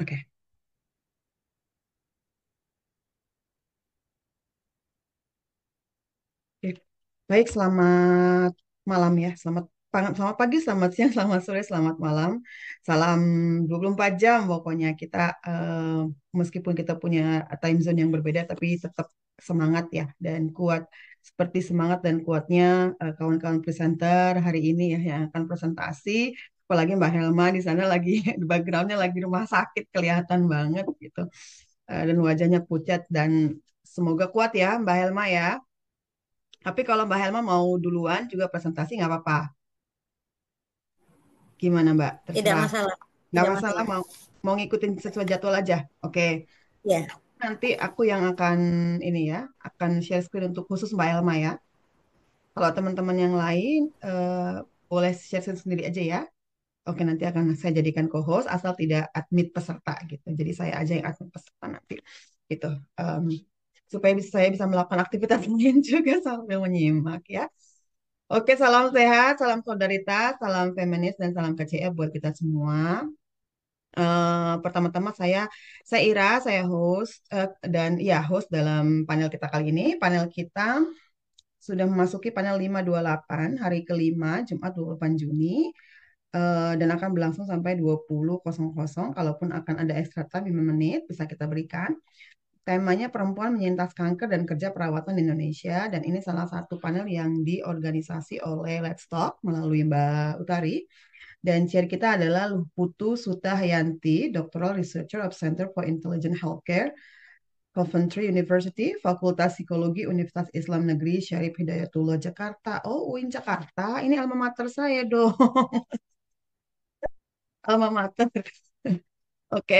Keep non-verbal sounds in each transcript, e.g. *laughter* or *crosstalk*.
Okay. Oke. Baik, selamat malam ya. Selamat selamat pagi, selamat siang, *laughs* selamat sore, selamat malam. Salam 24 jam pokoknya kita uh, meskipun kita punya time zone yang berbeda tapi tetap semangat ya dan kuat seperti semangat dan kuatnya kawan eh, kawan-kawan presenter hari ini ya yang akan presentasi apalagi Mbak Helma di sana lagi *laughs* di backgroundnya lagi rumah sakit kelihatan banget gitu eh, dan wajahnya pucat dan semoga kuat ya Mbak Helma ya tapi kalau Mbak Helma mau duluan juga presentasi nggak apa-apa gimana Mbak Terserah. tidak masalah nggak masalah, masalah. mau mau ngikutin sesuai jadwal aja oke okay. ya yeah. nanti aku yang akan ini ya akan share screen untuk khusus Mbak Helma ya kalau teman-teman yang lain uh, boleh share sendiri aja ya oke nanti akan saya jadikan co-host asal tidak admit peserta gitu. Jadi saya aja yang admit peserta nanti gitu. Um, supaya bisa saya bisa melakukan aktivitas *laughs* lain juga sambil menyimak ya. Oke, salam sehat, salam solidaritas, salam feminis dan salam KCF buat kita semua. Uh, pertama-tama saya saya Ira, saya host uh, dan ya host dalam panel kita kali ini. Panel kita sudah memasuki panel 528 hari kelima Jumat 28 Juni Eh, dan akan berlangsung sampai 20.00 kalaupun akan ada extra time 5 menit bisa kita berikan. Temanya perempuan menyintas kanker dan kerja perawatan di Indonesia dan ini salah satu panel yang diorganisasi oleh Let's Talk melalui Mbak Utari. Dan chair kita adalah Putu Hayanti, Doctoral Researcher of Center for Intelligent Healthcare Coventry University, Fakultas Psikologi Universitas Islam Negeri Syarif Hidayatullah Jakarta. Oh, UIN Jakarta. Ini alma mater saya dong. *laughs* alma mater. *laughs* Oke,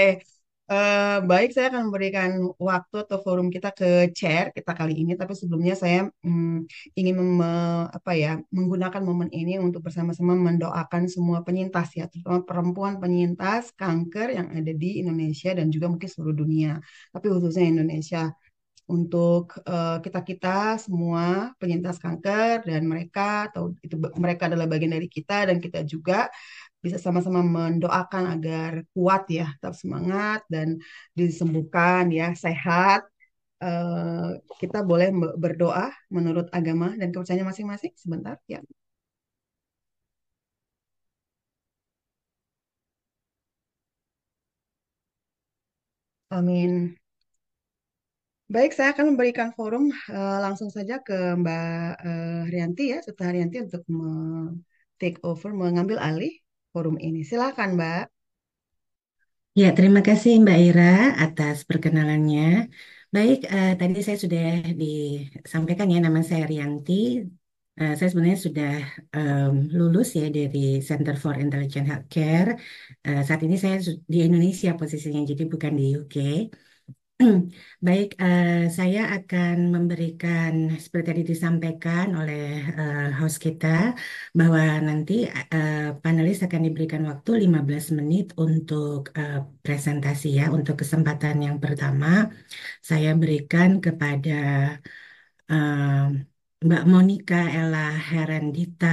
uh, baik saya akan memberikan waktu atau forum kita ke chair kita kali ini. Tapi sebelumnya saya um, ingin mem- apa ya menggunakan momen ini untuk bersama-sama mendoakan semua penyintas ya, terutama perempuan penyintas kanker yang ada di Indonesia dan juga mungkin seluruh dunia. Tapi khususnya Indonesia untuk kita eh, kita-kita semua penyintas kanker dan mereka atau itu mereka adalah bagian dari kita dan kita juga bisa sama-sama mendoakan agar kuat ya, tetap semangat dan disembuhkan ya, sehat. Uh, kita boleh berdoa menurut agama dan kepercayaan masing-masing sebentar ya. Amin. Baik, saya akan memberikan forum uh, langsung saja ke Mbak uh, Rianti ya, Suta Rianti untuk take over, mengambil alih forum ini. Silakan, Mbak. Ya, terima kasih Mbak Ira atas perkenalannya. Baik, uh, tadi saya sudah disampaikan ya nama saya Rianti. Uh, saya sebenarnya sudah um, lulus ya dari Center for Intelligent Healthcare. Eh, saat ini saya di Indonesia posisinya, jadi bukan di UK. *clears throat* Baik, uh, saya akan memberikan seperti tadi disampaikan oleh uh, host kita bahwa nanti uh, panelis akan diberikan waktu 15 menit untuk uh, presentasi ya. Untuk kesempatan yang pertama, saya berikan kepada uh, Mbak Monika Ella Herandita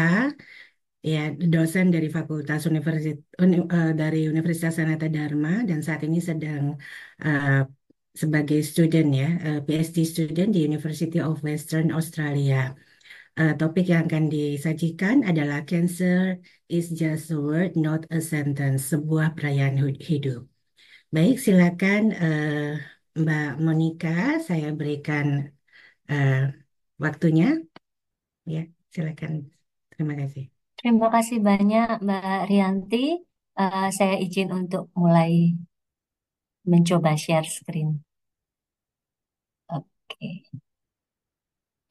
ya dosen dari Fakultas Universitas dari Universitas Sanata Dharma dan saat ini sedang uh, sebagai student ya, eh, PhD student di University of Western Australia. Uh, topik yang akan disajikan adalah Cancer is just a word, not a sentence, sebuah perayaan hidup. Baik, silakan uh, Mbak Monica. saya berikan uh, waktunya. Ya, silakan. Terima kasih. Terima kasih banyak Mbak Rianti. Uh, saya izin untuk mulai mencoba share screen. Oke.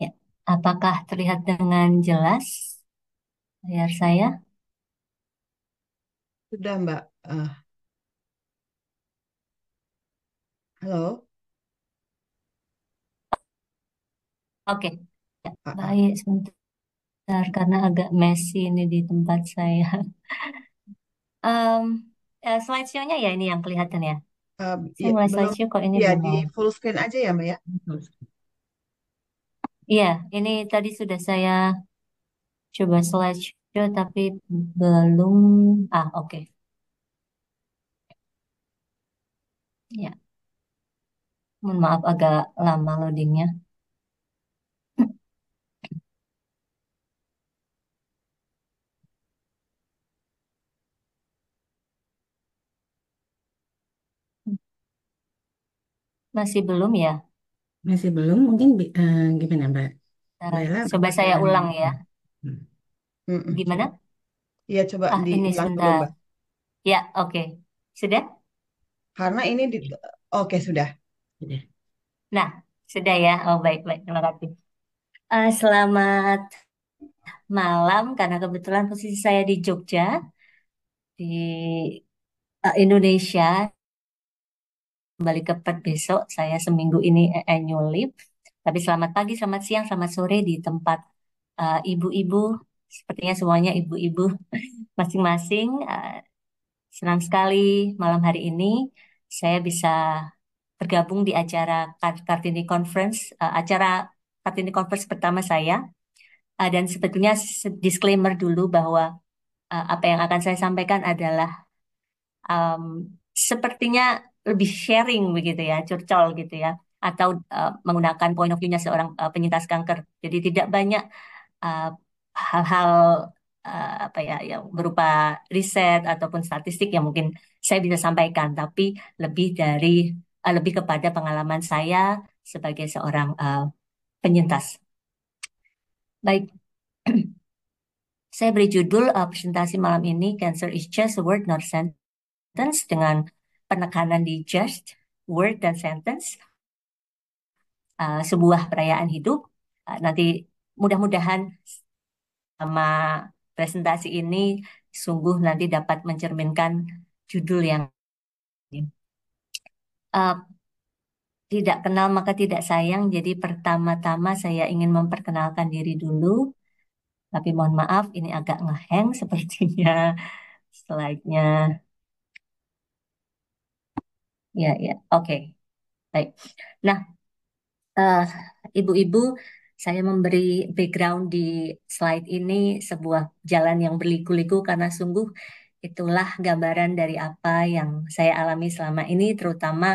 Ya, apakah terlihat dengan jelas layar saya? Sudah, Mbak. Uh, halo. Oke. Ya, uh, baik, sebentar karena agak messy ini di tempat saya. um, *laughs* eh, slide show nya ya ini yang kelihatan ya. Saya iya, mulai belum slideshow kok ini ya di full screen aja ya Mbak ya. Iya, ini tadi sudah saya coba slideshow tapi belum. Ah, oke. Okay. Ya, mohon maaf agak lama loadingnya. Masih belum ya? Masih belum, mungkin uh, gimana Mbak? Mbak Coba saya bakalan ulang ya. Hmm. Gimana? ya coba Ah, ini diulang dulu, sebentar. Mbak. Ya, oke. Sudah? Karena ini di... Iya. Oke, sudah. sudah. Nah, sudah ya. Oh, baik-baik. Terima kasih. Uh, selamat malam, karena kebetulan posisi saya di Jogja, di uh, Indonesia kembali ke Perth besok. Saya seminggu ini eh, annual leave. Tapi selamat pagi, selamat siang, selamat sore di tempat eh, ibu-ibu. Uh, Sepertinya semuanya ibu-ibu *laughs* masing-masing. Uh, senang sekali malam hari ini saya bisa bergabung di acara Kartini Conference, uh, acara Kartini Conference pertama saya. Uh, dan sebetulnya disclaimer dulu bahwa uh, apa yang akan saya sampaikan adalah um, sepertinya lebih sharing begitu ya, curcol gitu ya, atau uh, menggunakan point of view-nya seorang uh, penyintas kanker. Jadi tidak banyak hal eh, hal-hal uh, apa ya yang berupa riset ataupun statistik yang mungkin saya bisa sampaikan, tapi lebih dari uh, lebih kepada pengalaman saya sebagai seorang uh, penyintas. Baik. *clears throat* Saya beri judul uh, presentasi malam ini Cancer is just a word not sentence dengan penekanan di just, word, dan sentence. Uh, sebuah perayaan hidup. Uh, nanti mudah-mudahan sama presentasi ini sungguh nanti dapat mencerminkan judul yang uh, tidak kenal maka tidak sayang. Jadi pertama-tama saya ingin memperkenalkan diri dulu. Tapi mohon maaf, ini agak ngeheng sepertinya slide-nya. Ya, ya, Oke. Baik. Nah, ibu eh, ibu-ibu, saya memberi background di slide ini sebuah jalan yang berliku-liku karena sungguh itulah gambaran dari apa yang saya alami selama ini, terutama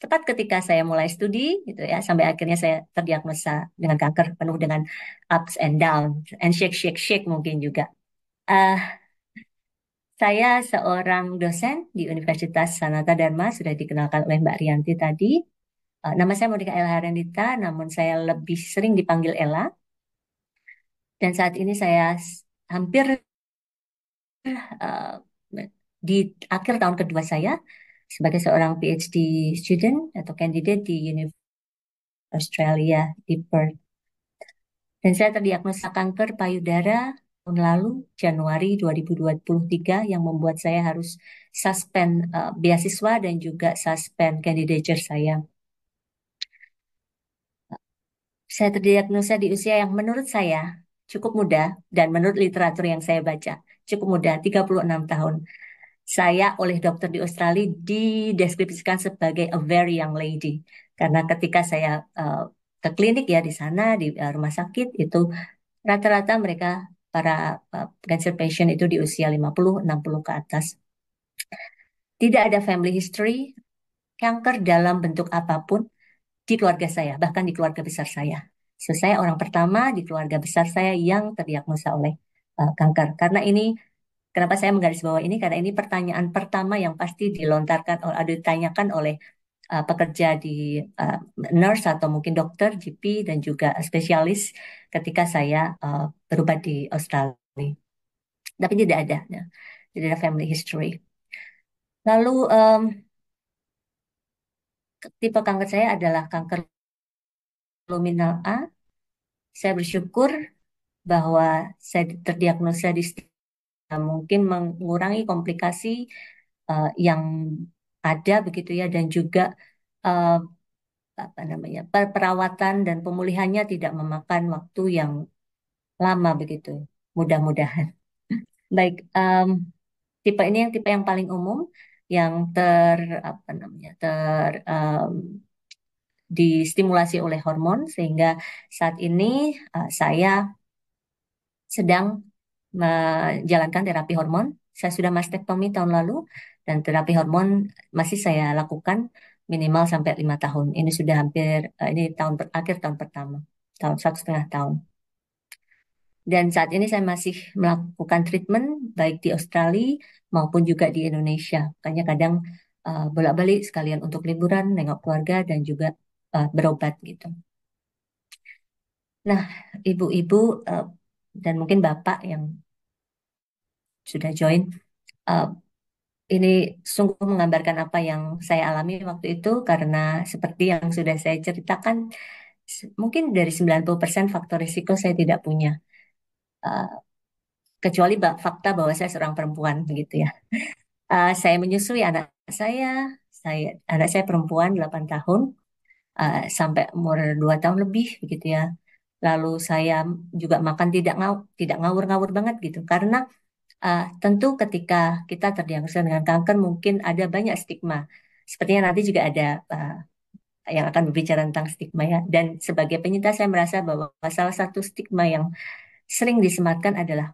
tepat ketika saya mulai studi gitu ya sampai akhirnya saya terdiagnosa dengan kanker penuh dengan ups and downs, and shake shake shake mungkin juga. Uh, saya seorang dosen di Universitas Sanata Dharma, sudah dikenalkan oleh Mbak Rianti tadi. Uh, nama saya Monika Ella Harendita, namun saya lebih sering dipanggil Ella. Dan saat ini saya hampir uh, di akhir tahun kedua saya sebagai seorang PhD student atau candidate di Universitas Australia di Perth. Dan saya terdiagnosa kanker payudara tahun lalu Januari 2023 yang membuat saya harus suspend uh, beasiswa dan juga suspend candidature saya. Saya terdiagnosa di usia yang menurut saya cukup muda dan menurut literatur yang saya baca cukup muda 36 tahun. Saya oleh dokter di Australia dideskripsikan sebagai a very young lady karena ketika saya uh, ke klinik ya di sana di eh, rumah sakit itu rata-rata mereka para cancer patient itu di usia 50-60 ke atas. Tidak ada family history kanker dalam bentuk apapun di keluarga saya, bahkan di keluarga besar saya. So, saya orang pertama di keluarga besar saya yang terdiagnosa oleh uh, kanker. Karena ini kenapa saya menggarisbawahi ini karena ini pertanyaan pertama yang pasti dilontarkan atau ditanyakan oleh uh, pekerja di uh, nurse atau mungkin dokter, GP dan juga spesialis ketika saya uh, berubah di Australia. Tapi tidak ada, ya. tidak ada family history. Lalu um, tipe kanker saya adalah kanker luminal A. Saya bersyukur bahwa saya terdiagnosa di mungkin mengurangi komplikasi uh, yang ada begitu ya dan juga uh, apa namanya perawatan dan pemulihannya tidak memakan waktu yang lama begitu. Mudah-mudahan. *laughs* Baik, um, tipe ini yang tipe yang paling umum yang ter apa namanya ter um, distimulasi oleh hormon sehingga saat ini uh, saya sedang menjalankan terapi hormon. Saya sudah mastektomi tahun lalu dan terapi hormon masih saya lakukan minimal sampai lima tahun. Ini sudah hampir uh, ini tahun akhir tahun pertama, tahun satu setengah tahun. Dan saat ini saya masih melakukan treatment baik di Australia maupun juga di Indonesia. Makanya kadang uh, bolak-balik sekalian untuk liburan, nengok keluarga dan juga uh, berobat gitu. Nah, ibu-ibu uh, dan mungkin bapak yang sudah join, uh, ini sungguh menggambarkan apa yang saya alami waktu itu karena seperti yang sudah saya ceritakan, mungkin dari 90% faktor risiko saya tidak punya. Eh, kecuali fakta bahwa saya seorang perempuan begitu ya. Uh, saya menyusui anak saya, saya anak saya perempuan 8 tahun uh, sampai umur 2 tahun lebih begitu ya. Lalu saya juga makan tidak ngau tidak ngawur-ngawur banget gitu karena uh, tentu ketika kita terdiagnosa dengan kanker mungkin ada banyak stigma. Sepertinya nanti juga ada uh, yang akan berbicara tentang stigma ya. Dan sebagai penyintas saya merasa bahwa salah satu stigma yang sering disematkan adalah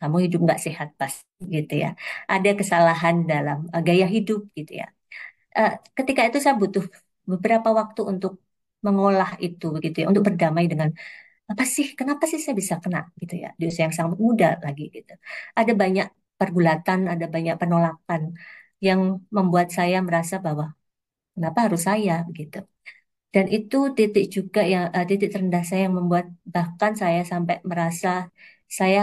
kamu hidup nggak sehat pas gitu ya. Ada kesalahan dalam uh, gaya hidup gitu ya. Uh, ketika itu saya butuh beberapa waktu untuk mengolah itu begitu ya, untuk berdamai dengan apa sih, kenapa sih saya bisa kena gitu ya di usia yang sangat muda lagi gitu. Ada banyak pergulatan, ada banyak penolakan yang membuat saya merasa bahwa kenapa harus saya gitu. Dan itu titik juga yang uh, titik terendah saya yang membuat bahkan saya sampai merasa saya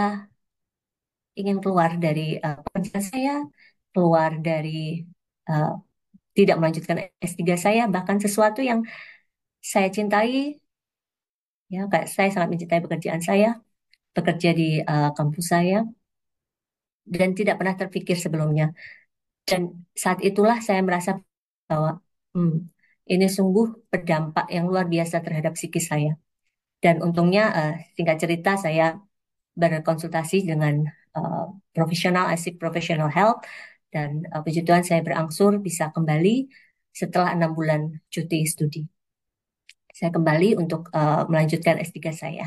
ingin keluar dari pekerjaan eh, pekerjaan saya, keluar dari uh, tidak melanjutkan S3 saya, bahkan sesuatu yang saya cintai, ya kayak saya sangat mencintai pekerjaan saya, bekerja di uh, kampus saya, dan tidak pernah terpikir sebelumnya. Dan saat itulah saya merasa bahwa hmm, ini sungguh berdampak yang luar biasa terhadap psikis saya. Dan untungnya uh, singkat cerita saya berkonsultasi dengan uh, profesional asik eh, profesional health dan uh, puji Tuhan saya berangsur bisa kembali setelah enam bulan cuti studi. Saya kembali untuk uh, melanjutkan S3 saya.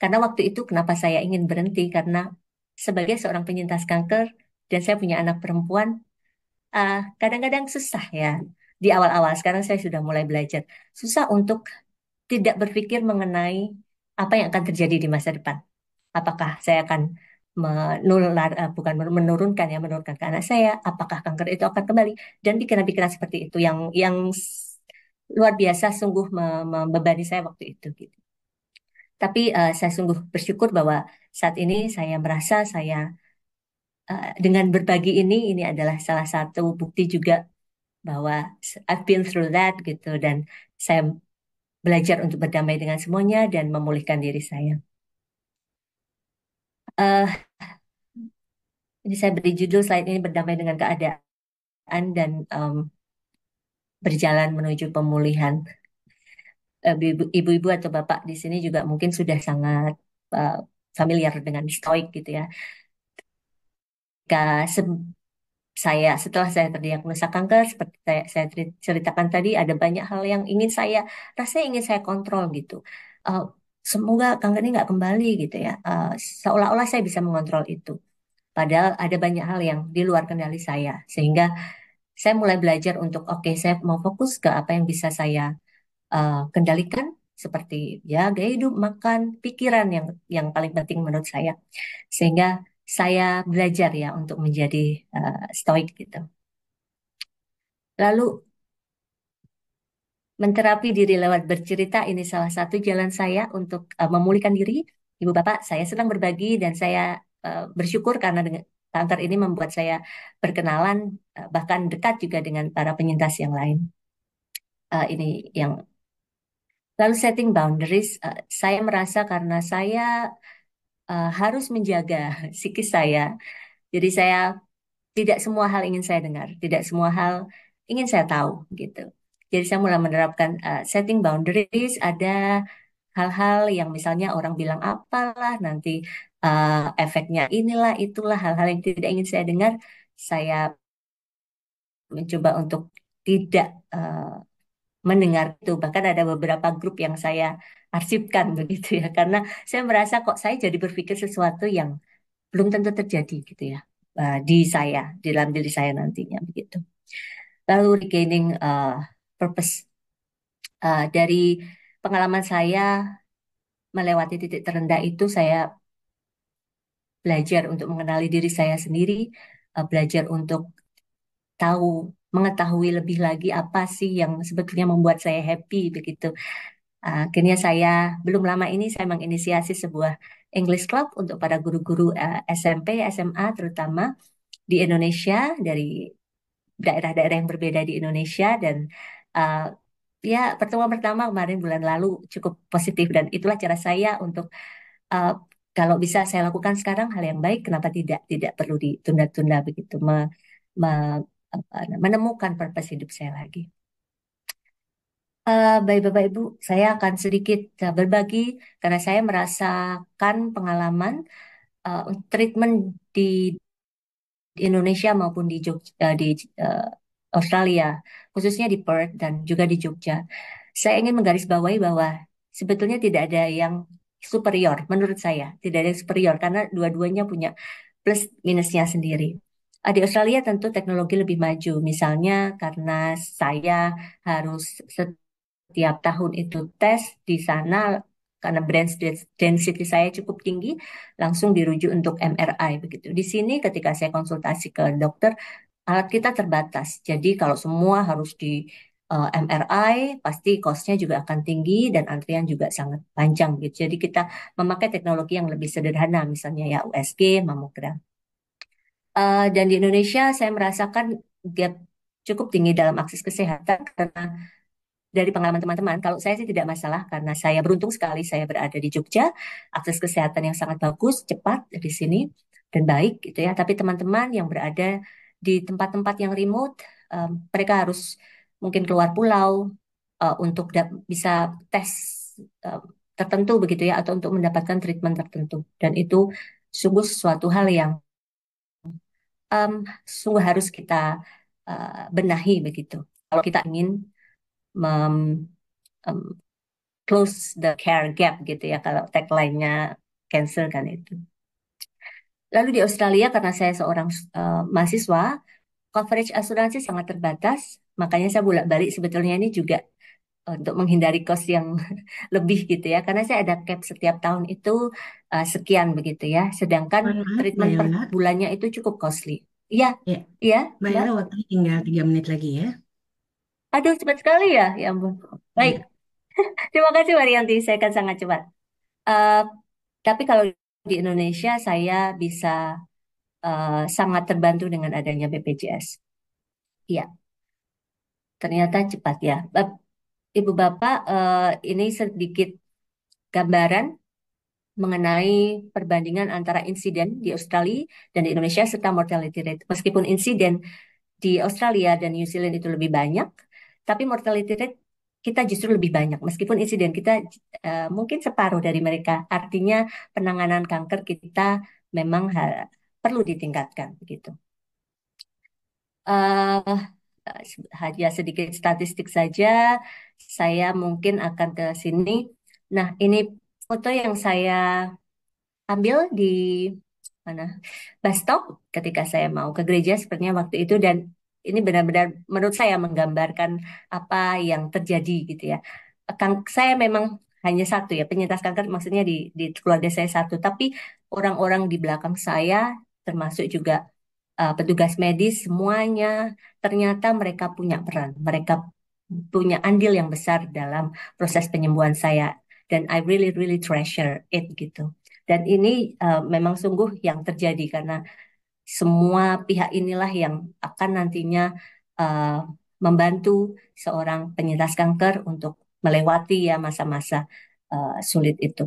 Karena waktu itu kenapa saya ingin berhenti karena sebagai seorang penyintas kanker dan saya punya anak perempuan, kadang-kadang uh, kadang -kadang susah ya di awal-awal sekarang saya sudah mulai belajar susah untuk tidak berpikir mengenai apa yang akan terjadi di masa depan apakah saya akan menular eh, bukan menurunkan ya menurunkan ke anak saya apakah kanker itu akan kembali dan pikiran-pikiran seperti itu yang yang luar biasa sungguh membebani saya waktu itu gitu tapi uh, saya sungguh bersyukur bahwa saat ini saya merasa saya uh, dengan berbagi ini ini adalah salah satu bukti juga bahwa I've been through that gitu dan saya belajar untuk berdamai dengan semuanya dan memulihkan diri saya. Uh, ini saya beri judul slide ini berdamai dengan keadaan dan um, berjalan menuju pemulihan. Ibu-ibu uh, atau bapak di sini juga mungkin sudah sangat uh, familiar dengan stoik gitu ya saya setelah saya terdiagnosa kanker seperti saya, saya ceritakan tadi ada banyak hal yang ingin saya rasanya ingin saya kontrol gitu. Uh, semoga kanker ini nggak kembali gitu ya. Uh, seolah-olah saya bisa mengontrol itu. Padahal ada banyak hal yang di luar kendali saya sehingga saya mulai belajar untuk oke okay, saya mau fokus ke apa yang bisa saya uh, kendalikan seperti ya gaya hidup, makan, pikiran yang yang paling penting menurut saya. Sehingga saya belajar ya untuk menjadi uh, stoik gitu. Lalu menterapi diri lewat bercerita ini salah satu jalan saya untuk uh, memulihkan diri. Ibu Bapak, saya senang berbagi dan saya uh, bersyukur karena dengan kantor ini membuat saya berkenalan uh, bahkan dekat juga dengan para penyintas yang lain. Uh, ini yang lalu setting boundaries. Uh, saya merasa karena saya uh, harus menjaga *laughs* psikis saya. Jadi saya tidak semua hal ingin saya dengar, tidak semua hal ingin saya tahu gitu. Jadi saya mulai menerapkan uh, setting boundaries. Ada hal-hal yang misalnya orang bilang apalah nanti uh, efeknya inilah itulah hal-hal yang tidak ingin saya dengar. Saya mencoba untuk tidak uh, mendengar itu. Bahkan ada beberapa grup yang saya arsipkan *laughs* begitu ya karena saya merasa kok saya jadi berpikir sesuatu yang belum tentu terjadi gitu ya eh, di saya di dalam diri saya nantinya begitu lalu regaining uh, purpose uh, dari pengalaman saya melewati titik terendah itu saya belajar untuk mengenali diri saya sendiri uh, belajar untuk tahu mengetahui lebih lagi apa sih yang sebetulnya membuat saya happy begitu Akhirnya saya belum lama ini saya menginisiasi sebuah English Club untuk para guru-guru uh, eh, SMP, SMA terutama di Indonesia dari daerah-daerah yang berbeda di Indonesia dan uh, ya pertemuan pertama kemarin bulan lalu cukup positif dan itulah cara saya untuk uh, kalau bisa saya lakukan sekarang hal yang baik kenapa tidak tidak perlu ditunda-tunda begitu me, me, menemukan purpose hidup saya lagi. Uh, eh, baik Bapak Ibu, saya akan sedikit uh, berbagi karena saya merasakan pengalaman uh, treatment di di Indonesia maupun di Jogja, uh, di uh, Australia, khususnya di Perth dan juga di Jogja. Saya ingin menggarisbawahi bahwa sebetulnya tidak ada yang superior, menurut saya tidak ada yang superior karena dua-duanya punya plus minusnya sendiri. Ah, di Australia tentu teknologi lebih maju, misalnya karena saya harus tiap tahun itu tes di sana karena brain density saya cukup tinggi, langsung dirujuk untuk MRI begitu. Di sini ketika saya konsultasi ke dokter, alat kita terbatas. Jadi kalau semua harus di uh, eh, MRI, pasti costnya juga akan tinggi dan antrian juga sangat panjang gitu. Jadi kita memakai teknologi yang lebih sederhana, misalnya ya USG, mamogram. Uh, eh, dan di Indonesia saya merasakan gap cukup tinggi dalam akses kesehatan karena dari pengalaman teman-teman, kalau saya sih tidak masalah karena saya beruntung sekali saya berada di Jogja, akses kesehatan yang sangat bagus, cepat di sini dan baik gitu ya. Tapi teman-teman yang berada di tempat-tempat yang remote, um, mereka harus mungkin keluar pulau uh, untuk bisa tes um, tertentu begitu ya atau untuk mendapatkan treatment tertentu. Dan itu sungguh sesuatu hal yang um, sungguh harus kita uh, benahi begitu. Kalau kita ingin mem, um, close the care gap gitu ya kalau tagline-nya cancer kan itu. Lalu di Australia karena saya seorang uh, mahasiswa, coverage asuransi sangat terbatas, makanya saya bolak-balik sebetulnya ini juga untuk menghindari kos yang *laughs* lebih gitu ya karena saya ada cap setiap tahun itu uh, sekian begitu ya sedangkan treatment per ya, bulannya itu cukup costly iya ya, iya Mbak Ira waktu tinggal tiga menit lagi ya Aduh, cepat sekali ya. Ya ampun. Baik. Iya. *laughs* Terima kasih, Marianti. Saya akan sangat cepat. Uh, tapi kalau di Indonesia, saya bisa uh, sangat terbantu dengan adanya BPJS. Iya, ternyata cepat ya. Bap- Ibu Bapak, uh, ini sedikit gambaran mengenai perbandingan antara insiden di Australia dan di Indonesia serta mortality rate. Meskipun insiden di Australia dan New Zealand itu lebih banyak, tapi mortality rate kita justru lebih banyak meskipun insiden kita uh, mungkin separuh dari mereka artinya penanganan kanker kita memang perlu ditingkatkan begitu uh, eh, hanya sedikit statistik saja saya mungkin akan ke sini nah ini foto yang saya ambil di mana Bastok ketika saya mau ke gereja sepertinya waktu itu dan ini benar-benar menurut saya menggambarkan apa yang terjadi gitu ya. Kang, saya memang hanya satu ya penyintas kanker maksudnya di, di keluarga saya satu, tapi orang-orang di belakang saya termasuk juga uh, petugas medis semuanya ternyata mereka punya peran, mereka punya andil yang besar dalam proses penyembuhan saya dan I really really treasure it gitu. Dan ini uh, memang sungguh yang terjadi karena semua pihak inilah yang akan nantinya uh, membantu seorang penyintas kanker untuk melewati ya masa-masa uh, sulit itu.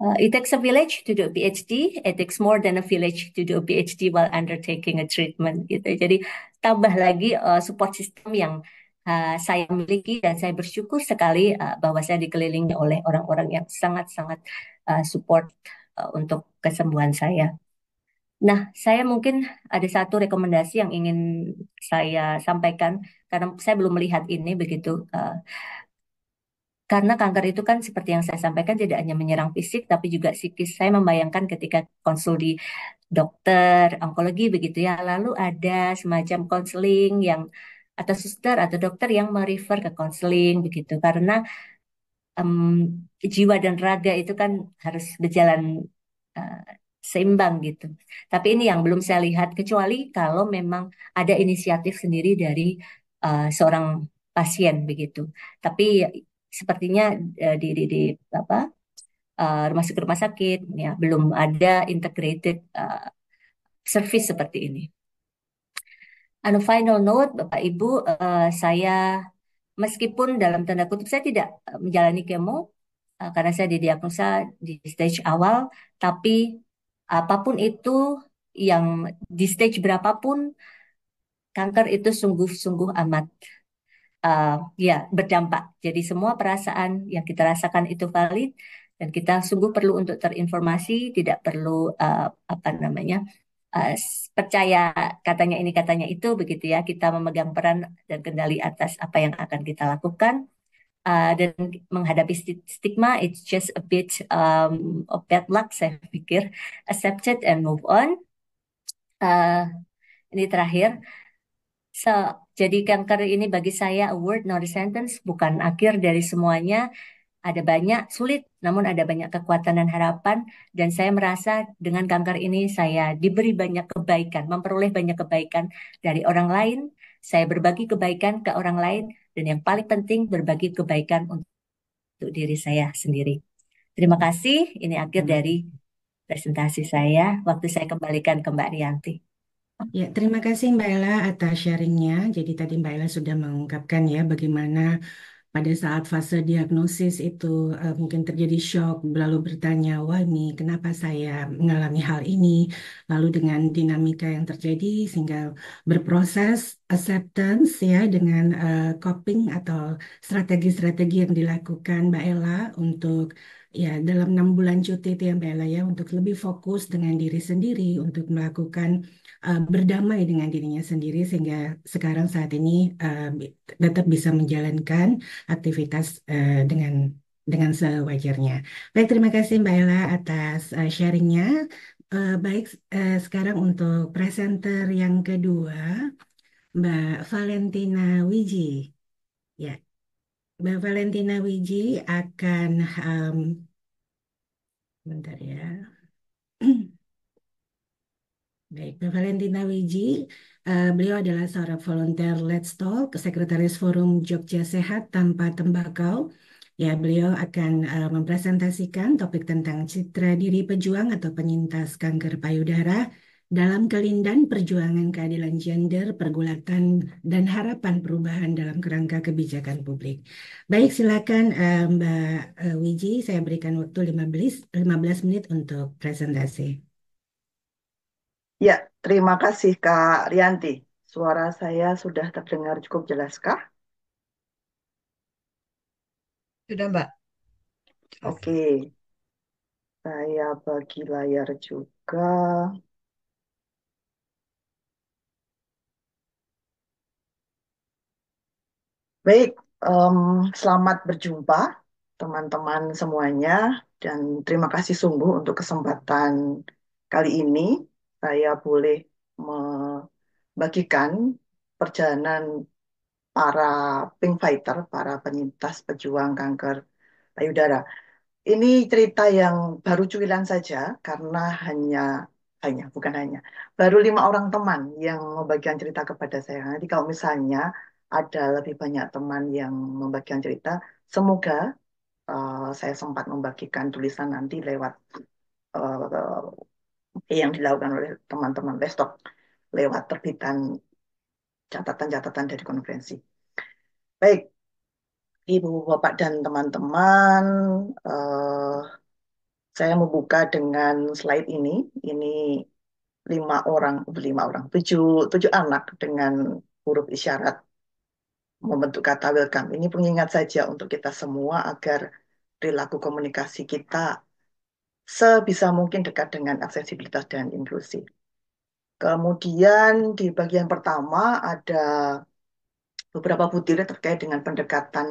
Uh, it takes a village to do a PhD. It takes more than a village to do a PhD while undertaking a treatment. Gitu. Jadi tambah lagi uh, support system yang uh, saya miliki dan saya bersyukur sekali uh, bahwa saya dikelilingi oleh orang-orang yang sangat-sangat uh, support uh, Eh, untuk kesembuhan saya. Nah, saya mungkin ada satu rekomendasi yang ingin saya sampaikan karena saya belum melihat ini begitu. Eh, karena kanker itu kan seperti yang saya sampaikan tidak hanya menyerang fisik tapi juga psikis. Saya membayangkan ketika konsul di dokter onkologi begitu ya, lalu ada semacam konseling yang atau suster atau dokter yang merefer ke konseling begitu karena um, jiwa dan raga itu kan harus berjalan uh, seimbang gitu. Tapi ini yang belum saya lihat kecuali kalau memang ada inisiatif sendiri dari uh, seorang pasien begitu. Tapi sepertinya uh, di, di, di apa uh, rumah sakit rumah sakit ya belum ada integrated uh, service seperti ini. On anu, final note, Bapak Ibu, uh, saya meskipun dalam tanda kutip saya tidak menjalani kemo, Eh, karena saya didiagnosa di stage awal, tapi apapun itu yang di stage berapapun kanker itu sungguh-sungguh amat uh, ya berdampak. Jadi semua perasaan yang kita rasakan itu valid dan kita sungguh perlu untuk terinformasi, tidak perlu uh, apa namanya uh, percaya katanya ini katanya itu begitu ya. Kita memegang peran dan kendali atas apa yang akan kita lakukan uh, dan menghadapi stigma it's just a bit um, of bad luck saya pikir accept it and move on uh, ini terakhir so jadi kanker ini bagi saya a word not a sentence bukan akhir dari semuanya ada banyak sulit, namun ada banyak kekuatan dan harapan. Dan saya merasa dengan kanker ini saya diberi banyak kebaikan, memperoleh banyak kebaikan dari orang lain. Saya berbagi kebaikan ke orang lain, dan yang paling penting berbagi kebaikan untuk diri saya sendiri. Terima kasih. Ini akhir dari presentasi saya. Waktu saya kembalikan ke Mbak Rianti. Ya, terima kasih Mbak Ella atas sharingnya. Jadi tadi Mbak Ella sudah mengungkapkan ya bagaimana pada saat fase diagnosis itu uh, mungkin terjadi shock, lalu bertanya, wah ini kenapa saya mengalami hal ini, lalu dengan dinamika yang terjadi sehingga berproses acceptance ya dengan uh, coping atau strategi-strategi yang dilakukan Mbak Ella untuk ya dalam enam bulan cuti itu ya Mbak Ella ya untuk lebih fokus dengan diri sendiri untuk melakukan Eh, berdamai dengan dirinya sendiri sehingga sekarang saat ini uh, tetap bisa menjalankan aktivitas uh, dengan dengan sewajarnya. Baik, terima kasih Mbak Ella atas uh, sharingnya. Uh, baik, uh, sekarang untuk presenter yang kedua, Mbak Valentina Wiji. Ya, Mbak Valentina Wiji akan um, bentar ya. *clears throat* Baik, Mbak Valentina Wiji, uh, beliau adalah seorang volunteer Let's Talk, Sekretaris Forum Jogja Sehat Tanpa Tembakau. Ya, beliau akan uh, mempresentasikan topik tentang citra diri pejuang atau penyintas kanker payudara dalam kelindan perjuangan keadilan gender, pergulatan, dan harapan perubahan dalam kerangka kebijakan publik. Baik, silakan uh, Mbak uh, Wiji, saya berikan waktu 15, 15 menit untuk presentasi. Ya, terima kasih Kak Rianti. Suara saya sudah terdengar cukup jelas, Kak? Sudah, Mbak. Jelas. Oke, saya bagi layar juga. Baik, um, selamat berjumpa teman-teman semuanya dan terima kasih sungguh untuk kesempatan kali ini saya boleh membagikan perjalanan para Pink Fighter, para penyintas pejuang kanker payudara. Ini cerita yang baru cuilan saja karena hanya hanya bukan hanya baru lima orang teman yang membagikan cerita kepada saya. Nanti kalau misalnya ada lebih banyak teman yang membagikan cerita, semoga uh, saya sempat membagikan tulisan nanti lewat uh, yang dilakukan oleh teman-teman Westok lewat terbitan catatan-catatan dari konferensi. Baik, Ibu Bapak dan teman-teman, uh, saya membuka dengan slide ini. Ini lima orang, lima orang, tujuh, tujuh anak dengan huruf isyarat membentuk kata welcome. Ini pengingat saja untuk kita semua agar perilaku komunikasi kita sebisa mungkin dekat dengan aksesibilitas dan inklusi. Kemudian di bagian pertama ada beberapa butir terkait dengan pendekatan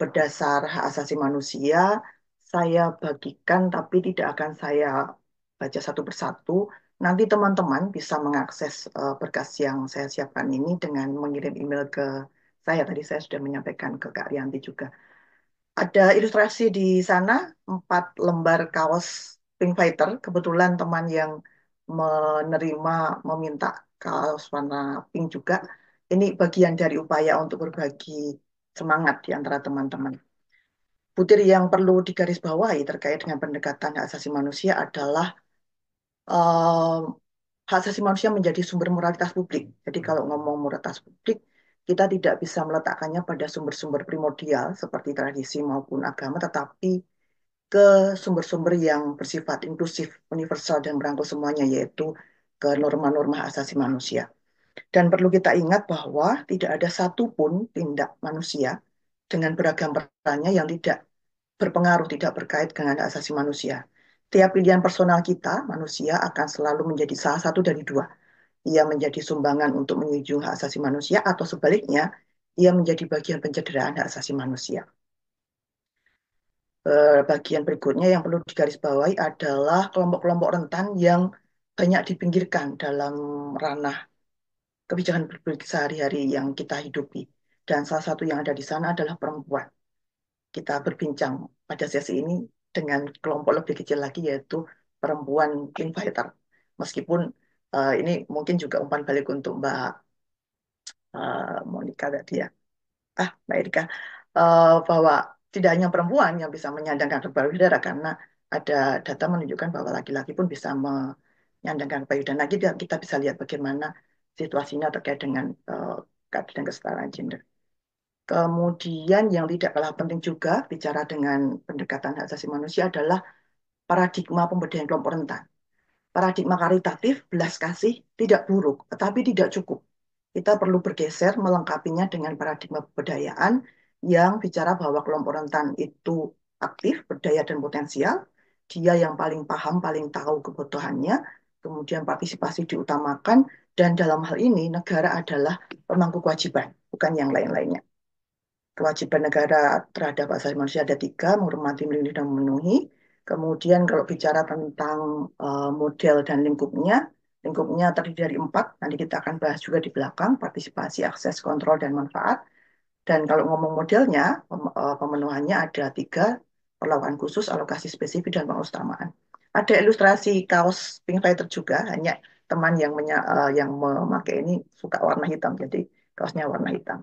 berdasar hak asasi manusia. Saya bagikan tapi tidak akan saya baca satu persatu. Nanti teman-teman bisa mengakses uh, berkas yang saya siapkan ini dengan mengirim email ke saya. Tadi saya sudah menyampaikan ke Kak Rianti juga ada ilustrasi di sana empat lembar kaos Pink Fighter. Kebetulan teman yang menerima meminta kaos warna pink juga. Ini bagian dari upaya untuk berbagi semangat di antara teman-teman. Butir yang perlu digarisbawahi terkait dengan pendekatan hak asasi manusia adalah um, hak asasi manusia menjadi sumber moralitas publik. Jadi kalau ngomong moralitas publik, kita tidak bisa meletakkannya pada sumber-sumber primordial seperti tradisi maupun agama, tetapi ke sumber-sumber yang bersifat inklusif, universal, dan merangkul semuanya, yaitu ke norma-norma asasi manusia. Dan perlu kita ingat bahwa tidak ada satupun tindak manusia dengan beragam perannya yang tidak berpengaruh, tidak berkait dengan asasi manusia. Tiap pilihan personal kita, manusia akan selalu menjadi salah satu dari dua – ia menjadi sumbangan untuk menuju hak asasi manusia atau sebaliknya ia menjadi bagian pencederaan hak asasi manusia. E, bagian berikutnya yang perlu digarisbawahi adalah kelompok-kelompok rentan yang banyak dipinggirkan dalam ranah kebijakan publik sehari-hari yang kita hidupi. Dan salah satu yang ada di sana adalah perempuan. Kita berbincang pada sesi ini dengan kelompok lebih kecil lagi yaitu perempuan invader. Meskipun uh, ini mungkin juga umpan balik untuk Mbak uh, eh, Monika tadi ya, ah Mbak Erika, uh, bahwa tidak hanya perempuan yang bisa menyandangkan kanker payudara karena ada data menunjukkan bahwa laki-laki pun bisa menyandangkan kanker payudara. Nah, kita, kita bisa lihat bagaimana situasinya terkait dengan uh, keadilan kesetaraan gender. Kemudian yang tidak kalah penting juga bicara dengan pendekatan hak asasi manusia adalah paradigma pemberdayaan kelompok rentan paradigma karitatif, belas kasih, tidak buruk, tetapi tidak cukup. Kita perlu bergeser melengkapinya dengan paradigma kebudayaan yang bicara bahwa kelompok rentan itu aktif, berdaya, dan potensial. Dia yang paling paham, paling tahu kebutuhannya, kemudian partisipasi diutamakan, dan dalam hal ini negara adalah pemangku kewajiban, bukan yang lain-lainnya. Kewajiban negara terhadap asasi manusia ada tiga, menghormati, melindungi, dan memenuhi Kemudian kalau bicara tentang uh, model dan lingkupnya, lingkupnya terdiri dari empat. Nanti kita akan bahas juga di belakang, partisipasi, akses, kontrol, dan manfaat. Dan kalau ngomong modelnya, eh, pemenuhannya ada tiga, perlawanan khusus, alokasi spesifik, dan pengustamaan. Ada ilustrasi kaos Pink Fighter juga, hanya teman yang, uh, yang memakai ini suka warna hitam, jadi kaosnya warna hitam.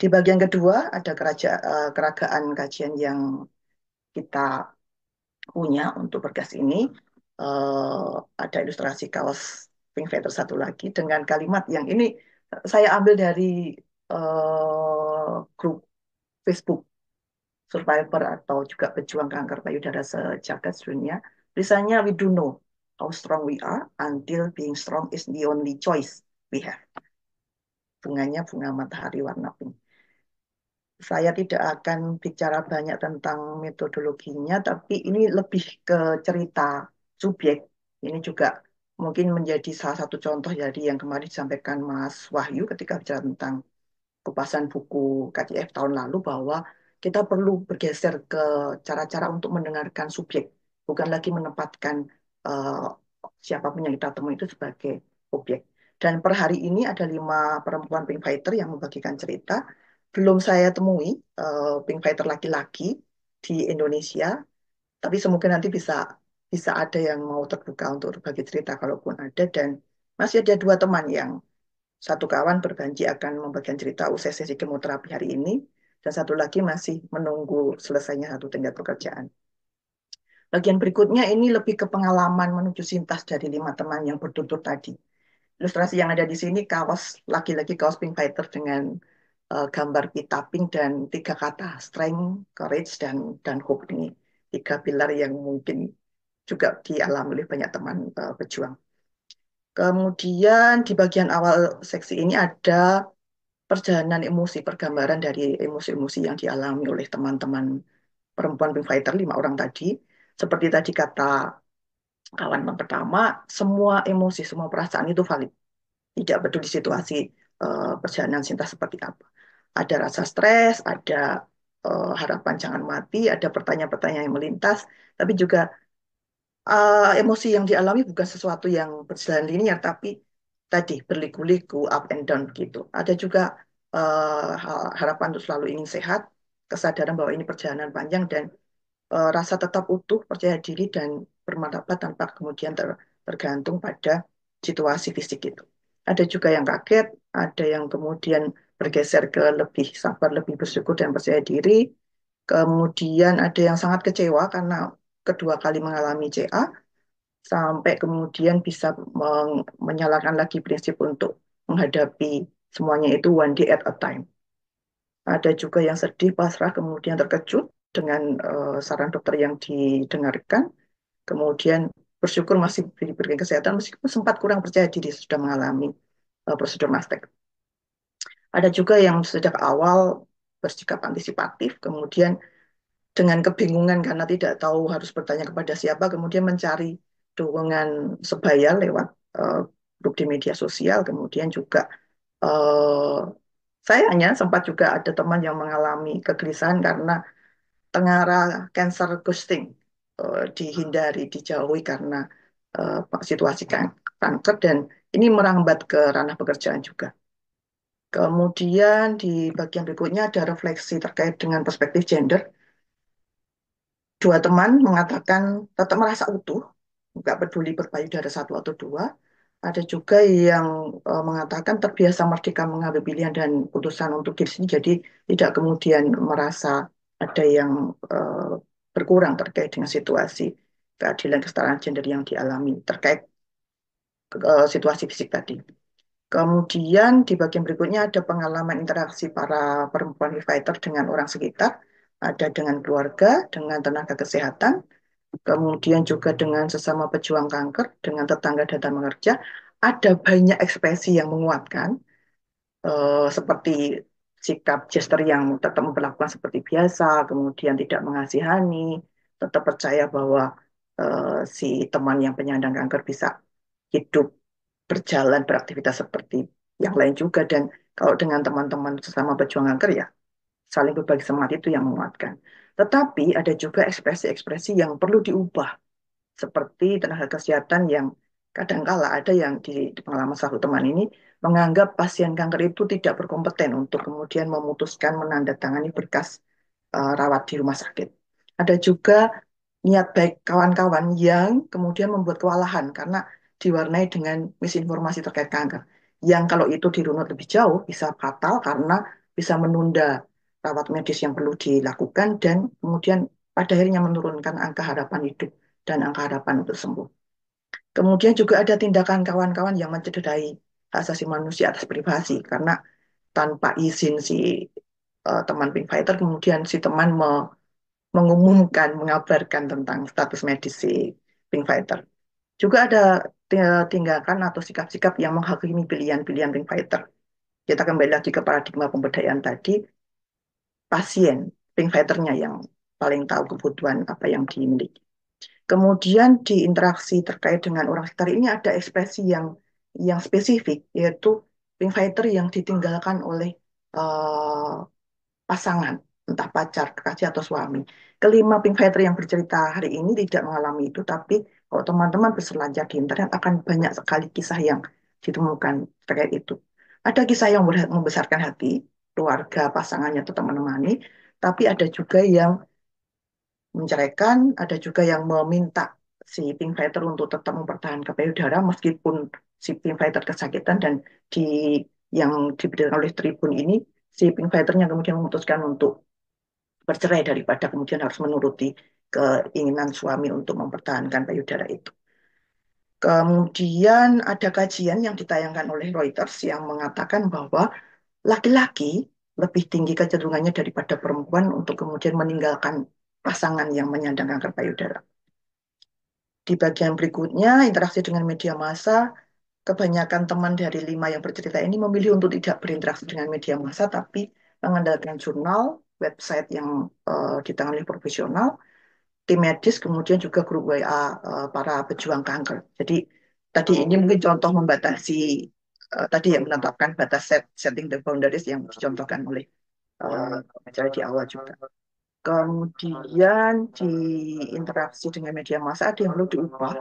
Di bagian kedua ada keraja, uh, keragaan kajian yang kita punya untuk berkas ini uh, ada ilustrasi kaos Pink Feather satu lagi dengan kalimat yang ini saya ambil dari uh, grup Facebook survivor atau juga pejuang kanker payudara sejagat dunia. Tulisannya we do know how strong we are until being strong is the only choice we have. Bunganya bunga matahari warna pink saya tidak akan bicara banyak tentang metodologinya, tapi ini lebih ke cerita subjek. Ini juga mungkin menjadi salah satu contoh dari yang kemarin disampaikan Mas Wahyu ketika bicara tentang kupasan buku KJF tahun lalu bahwa kita perlu bergeser ke cara-cara untuk mendengarkan subjek, bukan lagi menempatkan uh, siapapun yang kita temui itu sebagai objek. Dan per hari ini ada lima perempuan pink fighter yang membagikan cerita, belum saya temui uh, Pink Fighter laki-laki di Indonesia, tapi semoga nanti bisa bisa ada yang mau terbuka untuk berbagi cerita kalaupun ada dan masih ada dua teman yang satu kawan berjanji akan membagikan cerita usai sesi kemoterapi hari ini dan satu lagi masih menunggu selesainya satu tingkat pekerjaan. Bagian berikutnya ini lebih ke pengalaman menuju sintas dari lima teman yang bertutur tadi. Ilustrasi yang ada di sini kaos laki-laki kaos Pink Fighter dengan uh, gambar pink dan tiga kata strength, courage dan dan hope ini tiga pilar yang mungkin juga dialami oleh banyak teman uh, pejuang. Kemudian di bagian awal seksi ini ada perjalanan emosi, pergambaran dari emosi-emosi yang dialami oleh teman-teman perempuan Pink Fighter, lima orang tadi. Seperti tadi kata kawan yang pertama, semua emosi, semua perasaan itu valid. Tidak peduli situasi uh, perjalanan cinta seperti apa ada rasa stres, ada uh, harapan jangan mati, ada pertanyaan-pertanyaan yang melintas, tapi juga uh, emosi yang dialami bukan sesuatu yang berjalan linier, tapi tadi berliku-liku, up and down gitu. Ada juga uh, harapan untuk selalu ingin sehat, kesadaran bahwa ini perjalanan panjang dan uh, rasa tetap utuh, percaya diri dan bermanfaat tanpa kemudian ter tergantung pada situasi fisik itu. Ada juga yang kaget, ada yang kemudian bergeser ke lebih sabar, lebih bersyukur dan percaya diri. Kemudian ada yang sangat kecewa karena kedua kali mengalami CA, sampai kemudian bisa menyalakan lagi prinsip untuk menghadapi semuanya itu one day at a time. Ada juga yang sedih, pasrah, kemudian terkejut dengan uh, saran dokter yang didengarkan, kemudian bersyukur masih diberikan kesehatan meskipun sempat kurang percaya diri sudah mengalami uh, prosedur mastek. Ada juga yang sejak awal bersikap antisipatif, kemudian dengan kebingungan karena tidak tahu harus bertanya kepada siapa, kemudian mencari dukungan sebaya lewat uh, grup di media sosial, kemudian juga uh, sayangnya sempat juga ada teman yang mengalami kegelisahan karena tengara cancer ghosting uh, dihindari, dijauhi karena uh, situasi kan, kanker dan ini merambat ke ranah pekerjaan juga. Kemudian di bagian berikutnya ada refleksi terkait dengan perspektif gender. Dua teman mengatakan tetap merasa utuh, nggak peduli berpayudara satu atau dua. Ada juga yang e, mengatakan terbiasa merdeka mengambil pilihan dan putusan untuk diri sendiri, jadi tidak kemudian merasa ada yang e, berkurang terkait dengan situasi keadilan kesetaraan gender yang dialami terkait e, situasi fisik tadi. Kemudian di bagian berikutnya ada pengalaman interaksi para perempuan fighter dengan orang sekitar, ada dengan keluarga, dengan tenaga kesehatan, kemudian juga dengan sesama pejuang kanker, dengan tetangga dan teman kerja. Ada banyak ekspresi yang menguatkan, eh, seperti sikap gesture yang tetap memperlakukan seperti biasa, kemudian tidak mengasihani, tetap percaya bahwa eh, si teman yang penyandang kanker bisa hidup berjalan beraktivitas seperti yang lain juga dan kalau dengan teman-teman sesama pejuang kanker ya saling berbagi semangat itu yang menguatkan. Tetapi ada juga ekspresi-ekspresi yang perlu diubah seperti tenaga kesehatan yang kadangkala ada yang di, di pengalaman satu teman ini menganggap pasien kanker itu tidak berkompeten untuk kemudian memutuskan menandatangani berkas uh, rawat di rumah sakit. Ada juga niat baik kawan-kawan yang kemudian membuat kewalahan karena diwarnai dengan misinformasi terkait kanker. Yang kalau itu dirunut lebih jauh bisa fatal karena bisa menunda rawat medis yang perlu dilakukan dan kemudian pada akhirnya menurunkan angka harapan hidup dan angka harapan untuk sembuh. Kemudian juga ada tindakan kawan-kawan yang mencederai hak asasi manusia atas privasi karena tanpa izin si uh, teman pink fighter kemudian si teman me mengumumkan, mengabarkan tentang status medis si pink fighter juga ada tindakan atau sikap-sikap yang menghakimi pilihan-pilihan fighter Kita kembali lagi ke paradigma pemberdayaan tadi, pasien fighternya yang paling tahu kebutuhan apa yang dimiliki. Kemudian di interaksi terkait dengan orang sekitar ini ada ekspresi yang yang spesifik, yaitu fighter yang ditinggalkan oleh uh, pasangan, entah pacar, kekasih atau suami. Kelima fighter yang bercerita hari ini tidak mengalami itu, tapi kalau teman-teman berselancar di internet akan banyak sekali kisah yang ditemukan terkait itu. Ada kisah yang membesarkan hati, keluarga, pasangannya tetap teman temani, tapi ada juga yang menceraikan, ada juga yang meminta si Pink Fighter untuk tetap mempertahankan payudara meskipun si Pink Fighter kesakitan dan di yang diberikan oleh Tribun ini si Pink Fighternya kemudian memutuskan untuk bercerai daripada kemudian harus menuruti keinginan suami untuk mempertahankan payudara itu. Kemudian ada kajian yang ditayangkan oleh Reuters yang mengatakan bahwa laki-laki lebih tinggi kecenderungannya daripada perempuan untuk kemudian meninggalkan pasangan yang menyandang kanker payudara. Di bagian berikutnya, interaksi dengan media massa, kebanyakan teman dari lima yang bercerita ini memilih untuk tidak berinteraksi dengan media massa, tapi mengandalkan jurnal, website yang uh, ditangani profesional, tim medis, kemudian juga grup WA uh, eh, para pejuang kanker. Jadi tadi oh. ini mungkin contoh membatasi uh, tadi yang menetapkan batas set, setting the boundaries yang dicontohkan oleh uh, di awal juga. Kemudian di interaksi dengan media massa ada yang perlu diubah.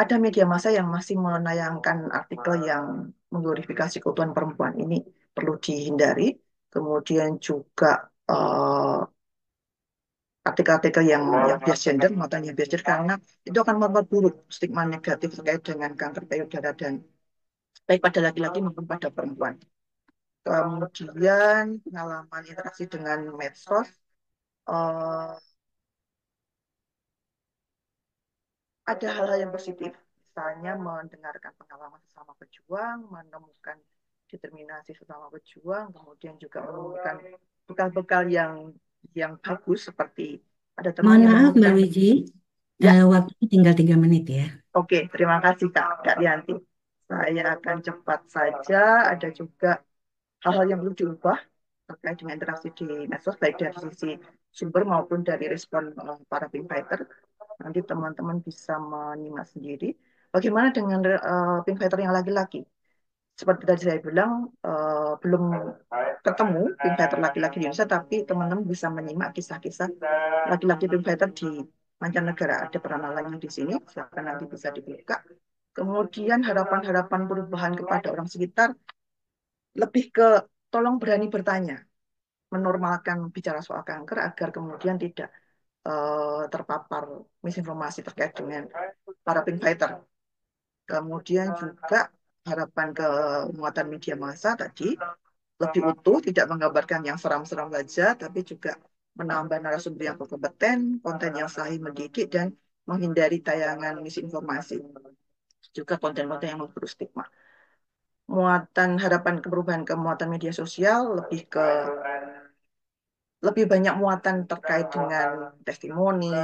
Ada media massa yang masih menayangkan artikel yang mengglorifikasi keutuhan perempuan ini perlu dihindari. Kemudian juga uh, artikel-artikel yang, nah, yang nah, bias gender, nah. matanya bias gender, karena itu akan membuat buruk stigma negatif terkait dengan kanker payudara dan baik pada laki-laki maupun pada perempuan. Kemudian pengalaman interaksi dengan medsos, uh, ada hal-hal yang positif, misalnya mendengarkan pengalaman sesama pejuang, menemukan determinasi sesama pejuang, kemudian juga menemukan bekal-bekal yang yang bagus seperti ada teman Mohon maaf Mbak Wiji, ya. uh, waktu tinggal tiga menit ya. Oke, terima kasih Kak Kak Yanti. Saya akan cepat saja. Ada juga hal-hal yang perlu diubah terkait dengan interaksi di medsos baik dari sisi sumber maupun dari respon eh, para pink fighter. Nanti teman-teman bisa menyimak sendiri. Bagaimana dengan uh, eh, pink fighter yang laki-laki? seperti tadi saya bilang uh, belum ketemu pink fighter laki-laki di Indonesia tapi teman-teman bisa menyimak kisah-kisah laki-laki pink fighter di mancanegara ada peran lainnya di sini silakan nanti bisa dibuka kemudian harapan-harapan perubahan kepada orang sekitar lebih ke tolong berani bertanya menormalkan bicara soal kanker agar kemudian tidak uh, terpapar misinformasi terkait dengan para pink fighter kemudian juga harapan ke muatan media massa tadi lebih utuh, tidak menggambarkan yang seram-seram saja, tapi juga menambah narasumber yang berkompeten, konten yang sahih mendidik, dan menghindari tayangan misinformasi. Juga konten-konten yang memperlu stigma. Muatan harapan perubahan ke muatan media sosial lebih ke lebih banyak muatan terkait dengan testimoni,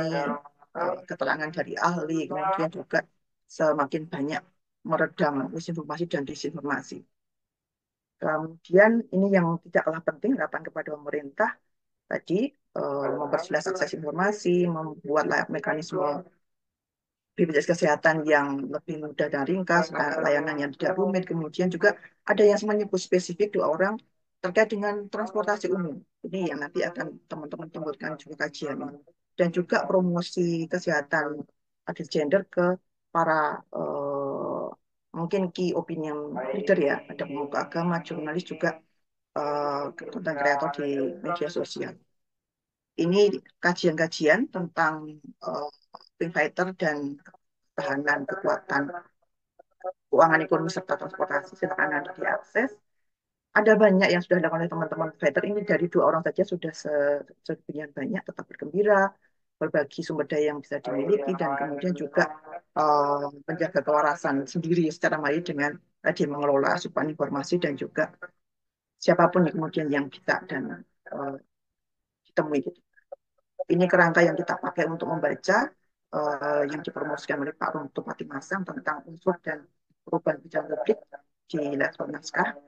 eh, keterangan dari ahli, kemudian juga semakin banyak meredam misinformasi dan disinformasi. Kemudian ini yang tidak kalah penting harapan kepada pemerintah tadi eh, memperjelas akses informasi, membuat layak mekanisme BPJS Kesehatan yang lebih mudah dan ringkas, eh, layanan yang tidak rumit, kemudian juga ada yang menyebut spesifik dua orang terkait dengan transportasi umum. Ini yang nanti akan teman-teman temukan juga kajian. Dan juga promosi kesehatan adil gender ke para eh, mungkin key opinion leader ya, ada pemuka agama, jurnalis juga uh, kreator di media sosial. Ini kajian-kajian tentang uh, Fighter dan tahanan kekuatan keuangan ekonomi serta transportasi silakan nanti diakses. Ada banyak yang sudah dilakukan oleh teman-teman Fighter ini dari dua orang saja sudah sedemikian banyak tetap bergembira, berbagi sumber daya yang bisa dimiliki dan kemudian juga uh, menjaga kewarasan sendiri secara mandiri dengan tadi eh, mengelola asupan informasi dan juga siapapun yang kemudian yang kita dan uh, ditemui gitu. Ini kerangka yang kita pakai untuk membaca uh, yang dipromosikan oleh Pak Runtu Pati Masang tentang unsur dan perubahan kebijakan publik di level naskah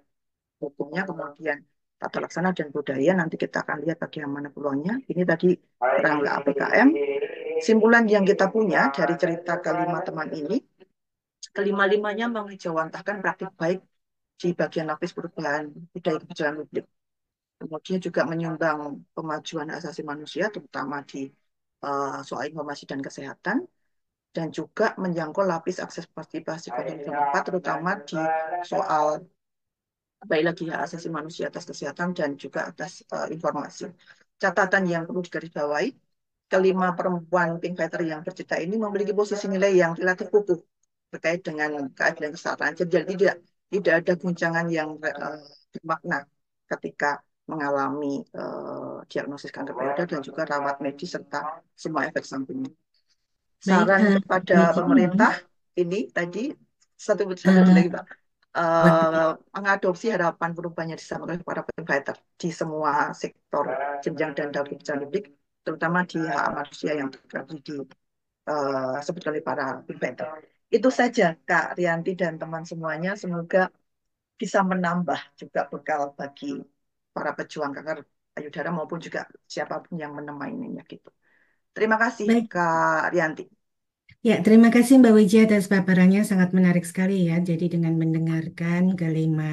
hukumnya kemudian tata laksana dan budaya. Nanti kita akan lihat bagaimana peluangnya. Ini tadi rangka APKM. Simpulan yang kita punya dari cerita kelima teman ini, kelima-limanya mengejawantahkan praktik baik di bagian lapis perubahan budaya kebijakan publik. Kemudian juga menyumbang pemajuan asasi manusia, terutama di uh, soal informasi dan kesehatan, dan juga menjangkau lapis akses partisipasi keempat, terutama di soal baik lagi hak asasi manusia atas kesehatan dan juga atas uh, informasi. Catatan yang perlu digarisbawahi, kelima perempuan pink fighter yang bercerita ini memiliki posisi nilai yang relatif kukuh terkait dengan keadilan kesehatan. Jadi tidak tidak ada guncangan yang uh, bermakna ketika mengalami uh, diagnosis kanker payudara dan juga rawat medis serta semua efek sampingnya. Saran kepada pemerintah ini tadi satu satu lagi Pak uh, mengadopsi harapan perubahan yang disampaikan kepada provider di semua sektor jenjang dan dalam jenjang terutama di hak manusia yang terjadi di uh, eh, sebut para provider. Itu saja Kak Rianti dan teman semuanya. Semoga bisa menambah juga bekal bagi para pejuang kanker payudara maupun juga siapapun yang menemainya gitu. Terima kasih Baik. Kak Rianti. Ya, terima kasih Mbak Wijaya atas paparannya sangat menarik sekali ya. Jadi dengan mendengarkan kelima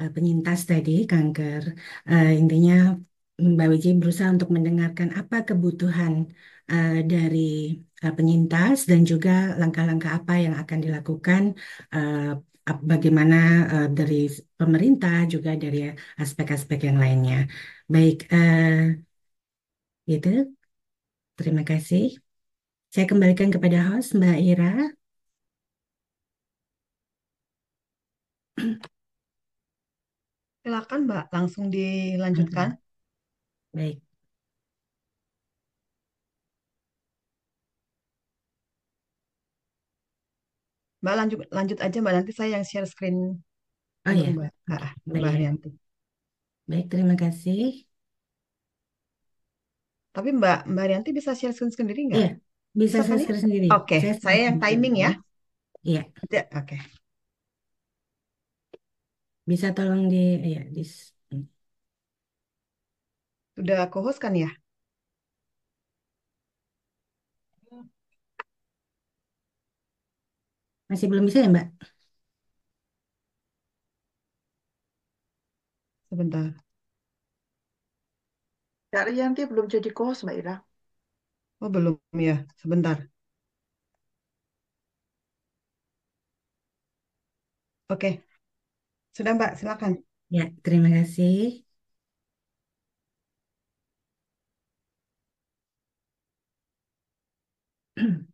uh, penyintas tadi kanker, uh, intinya Mbak Wijaya berusaha untuk mendengarkan apa kebutuhan uh, dari penyintas dan juga langkah-langkah apa yang akan dilakukan bagaimana dari pemerintah juga dari aspek-aspek yang lainnya. Baik, gitu. Terima kasih. Saya kembalikan kepada host Mbak Ira. Silakan Mbak, langsung dilanjutkan. Hmm. Baik. Mbak lanjut lanjut aja Mbak, nanti saya yang share screen oh, iya. Mbak, Mbak Baik. Baik, terima kasih. Tapi Mbak Mbak Rianti bisa share screen sendiri nggak? Iya. Bisa saya share sendiri. Oke, saya, saya yang timing ya. Iya. iya. Oke. Okay. Bisa tolong di ya, di hmm. Sudah aku host kan ya? Masih belum bisa ya, Mbak? Sebentar. Kak Rianti belum jadi host, Mbak Ira. Oh belum ya, sebentar. Oke, sudah Mbak, silakan. Ya, terima kasih. *clears throat*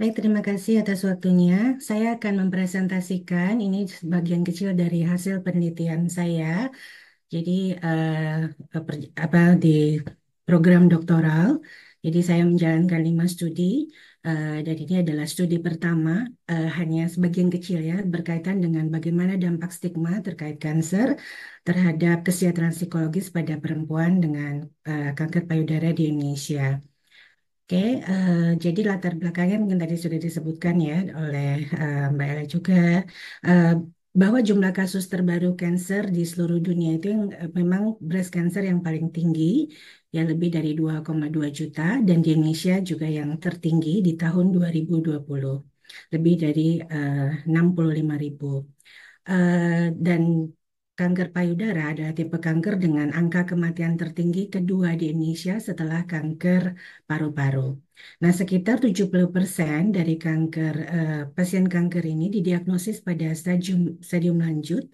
Baik, terima kasih atas waktunya. Saya akan mempresentasikan ini sebagian kecil dari hasil penelitian saya. Jadi eh, eh, per, apa di program doktoral. Jadi saya menjalankan lima studi Uh, dan ini adalah studi pertama uh, hanya sebagian kecil ya berkaitan dengan bagaimana dampak stigma terkait kanker terhadap kesehatan psikologis pada perempuan dengan kanker payudara di Indonesia. Oke, uh, jadi latar belakangnya mungkin tadi sudah disebutkan ya oleh uh, Mbak Ella juga uh, bahwa jumlah kasus terbaru kanker di seluruh dunia itu yang uh, memang breast cancer yang paling tinggi ya lebih dari 2,2 juta dan di Indonesia juga yang tertinggi di tahun 2020 lebih dari uh, 65 ribu. Uh, dan kanker payudara adalah tipe kanker dengan angka kematian tertinggi kedua di Indonesia setelah kanker paru-paru. Nah, sekitar 70% dari kanker uh, pasien kanker ini didiagnosis pada stadium stadium lanjut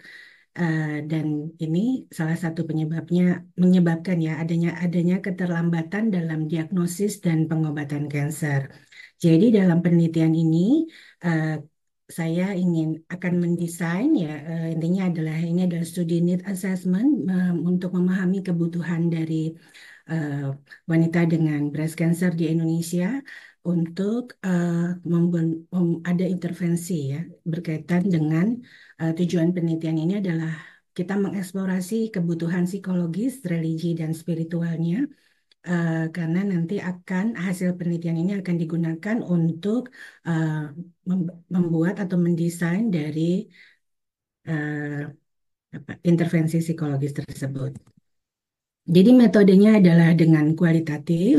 Uh, dan ini salah satu penyebabnya menyebabkan ya adanya adanya keterlambatan dalam diagnosis dan pengobatan kanker. Jadi dalam penelitian ini uh, saya ingin akan mendesain ya uh, intinya adalah ini adalah studi need assessment uh, untuk memahami kebutuhan dari uh, wanita dengan breast cancer di Indonesia untuk uh, ada intervensi ya berkaitan dengan uh, tujuan penelitian ini adalah kita mengeksplorasi kebutuhan psikologis, religi dan spiritualnya uh, karena nanti akan hasil penelitian ini akan digunakan untuk uh, membuat atau mendesain dari uh, apa, intervensi psikologis tersebut. Jadi metodenya adalah dengan kualitatif.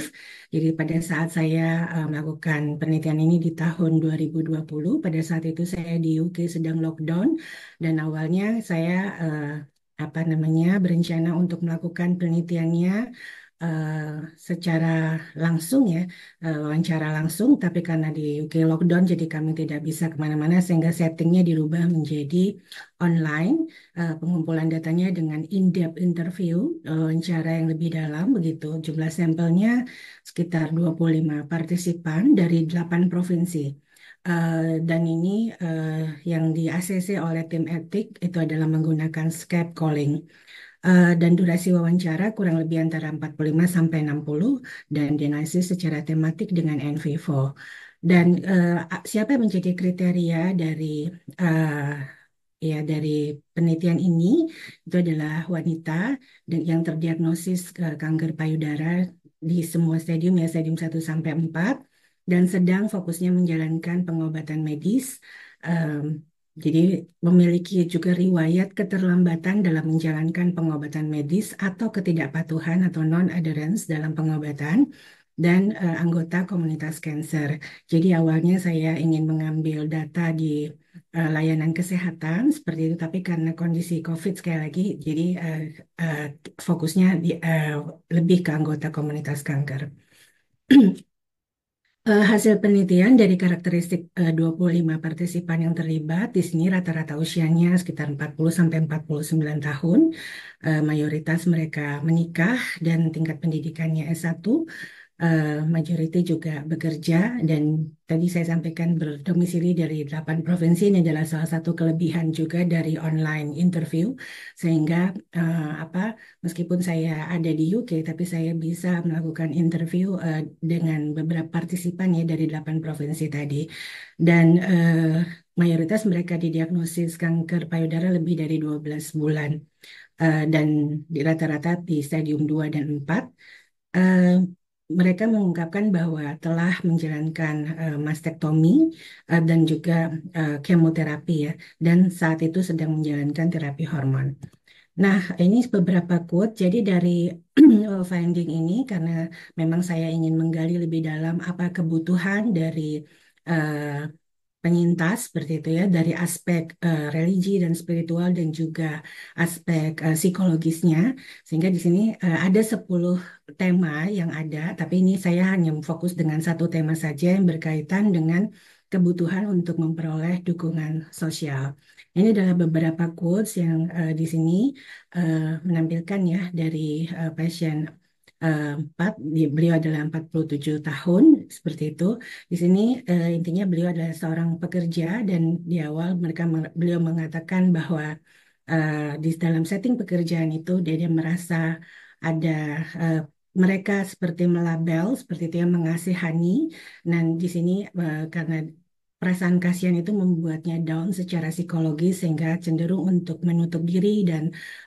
Jadi pada saat saya uh, melakukan penelitian ini di tahun 2020, pada saat itu saya di UK sedang lockdown dan awalnya saya uh, apa namanya berencana untuk melakukan penelitiannya Eh, secara langsung ya eh, wawancara langsung tapi karena di UK lockdown jadi kami tidak bisa kemana-mana sehingga settingnya dirubah menjadi online uh, pengumpulan datanya dengan in-depth interview wawancara yang lebih dalam begitu jumlah sampelnya sekitar 25 partisipan dari 8 provinsi. Uh, dan ini uh, yang di ACC oleh tim etik itu adalah menggunakan Skype calling. Eh, dan durasi wawancara kurang lebih antara 45 sampai 60 dan dinasi secara tematik dengan NVivo. Dan uh, siapa yang menjadi kriteria dari uh, ya dari penelitian ini itu adalah wanita yang terdiagnosis uh, kanker payudara di semua stadium ya stadium 1 sampai 4 dan sedang fokusnya menjalankan pengobatan medis um, jadi memiliki juga riwayat keterlambatan dalam menjalankan pengobatan medis atau ketidakpatuhan atau non-adherence dalam pengobatan dan uh, anggota komunitas kanker. Jadi awalnya saya ingin mengambil data di uh, layanan kesehatan seperti itu, tapi karena kondisi COVID sekali lagi, jadi uh, uh, fokusnya di, uh, lebih ke anggota komunitas kanker. *clears throat* Uh, hasil penelitian dari karakteristik eh, uh, 25 partisipan yang terlibat di sini rata-rata usianya sekitar 40 sampai 49 tahun. Uh, mayoritas mereka menikah dan tingkat pendidikannya S1 uh, eh, majority juga bekerja dan tadi saya sampaikan berdomisili dari 8 provinsi ini adalah salah satu kelebihan juga dari online interview sehingga uh, apa meskipun saya ada di UK tapi saya bisa melakukan interview uh, dengan beberapa partisipan ya dari 8 provinsi tadi dan uh, mayoritas mereka didiagnosis kanker payudara lebih dari 12 bulan uh, dan rata-rata di stadium 2 dan 4 uh, mereka mengungkapkan bahwa telah menjalankan uh, mastektomi uh, dan juga uh, kemoterapi ya dan saat itu sedang menjalankan terapi hormon. Nah, ini beberapa quote jadi dari *clears throat* finding ini karena memang saya ingin menggali lebih dalam apa kebutuhan dari uh, penyintas seperti itu ya dari aspek uh, religi dan spiritual dan juga aspek uh, psikologisnya sehingga di sini uh, ada 10 tema yang ada, tapi ini saya hanya fokus dengan satu tema saja yang berkaitan dengan kebutuhan untuk memperoleh dukungan sosial. Ini adalah beberapa quotes yang uh, di sini uh, menampilkan ya dari uh, pasien empat uh, beliau adalah 47 tahun seperti itu. Di sini uh, intinya beliau adalah seorang pekerja dan di awal mereka beliau mengatakan bahwa uh, di dalam setting pekerjaan itu dia, dia merasa ada uh, mereka seperti melabel, seperti itu yang mengasihani. Dan nah, di sini uh, karena perasaan kasihan itu membuatnya down secara psikologis sehingga cenderung untuk menutup diri dan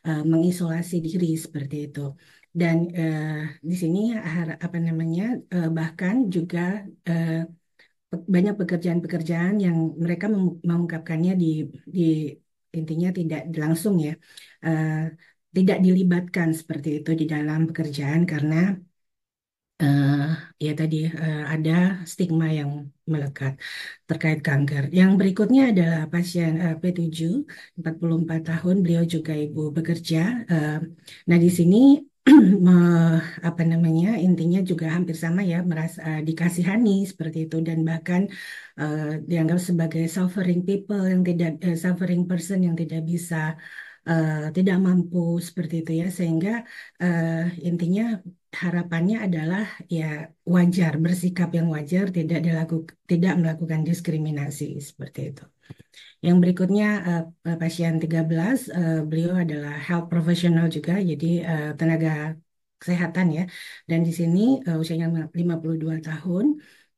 uh, mengisolasi diri seperti itu. Dan uh, di sini apa namanya uh, bahkan juga uh, banyak pekerjaan-pekerjaan yang mereka mengungkapkannya di di intinya tidak langsung ya. Uh, tidak dilibatkan seperti itu di dalam pekerjaan karena uh, ya tadi uh, ada stigma yang melekat terkait kanker. Yang berikutnya adalah pasien uh, P7 44 tahun, beliau juga ibu bekerja. Uh, nah di sini *clears throat* apa namanya intinya juga hampir sama ya merasa uh, dikasihani seperti itu dan bahkan uh, dianggap sebagai suffering people yang tidak uh, suffering person yang tidak bisa Eh, tidak mampu seperti itu ya sehingga uh, intinya harapannya adalah ya wajar bersikap yang wajar tidak dilaku tidak melakukan diskriminasi seperti itu. Yang berikutnya uh, pasien 13 uh, beliau adalah health professional juga jadi uh, tenaga kesehatan ya dan di sini uh, usianya 52 tahun.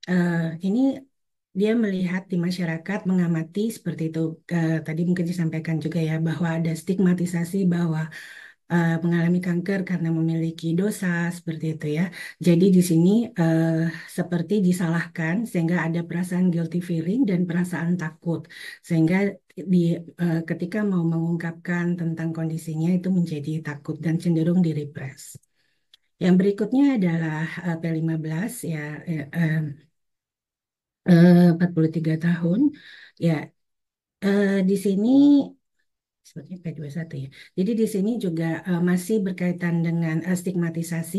Uh, ini dia melihat di masyarakat mengamati seperti itu eh, tadi mungkin disampaikan juga ya bahwa ada stigmatisasi bahwa uh, mengalami kanker karena memiliki dosa seperti itu ya. Jadi di sini uh, seperti disalahkan sehingga ada perasaan guilty feeling dan perasaan takut sehingga di ketika mau mengungkapkan tentang kondisinya itu menjadi takut dan cenderung direpres. Yang berikutnya adalah P15 ya 43 eh, tahun ya uh, di sini sebutnya P21 ya. Jadi di sini juga uh, masih berkaitan dengan uh, stigmatisasi,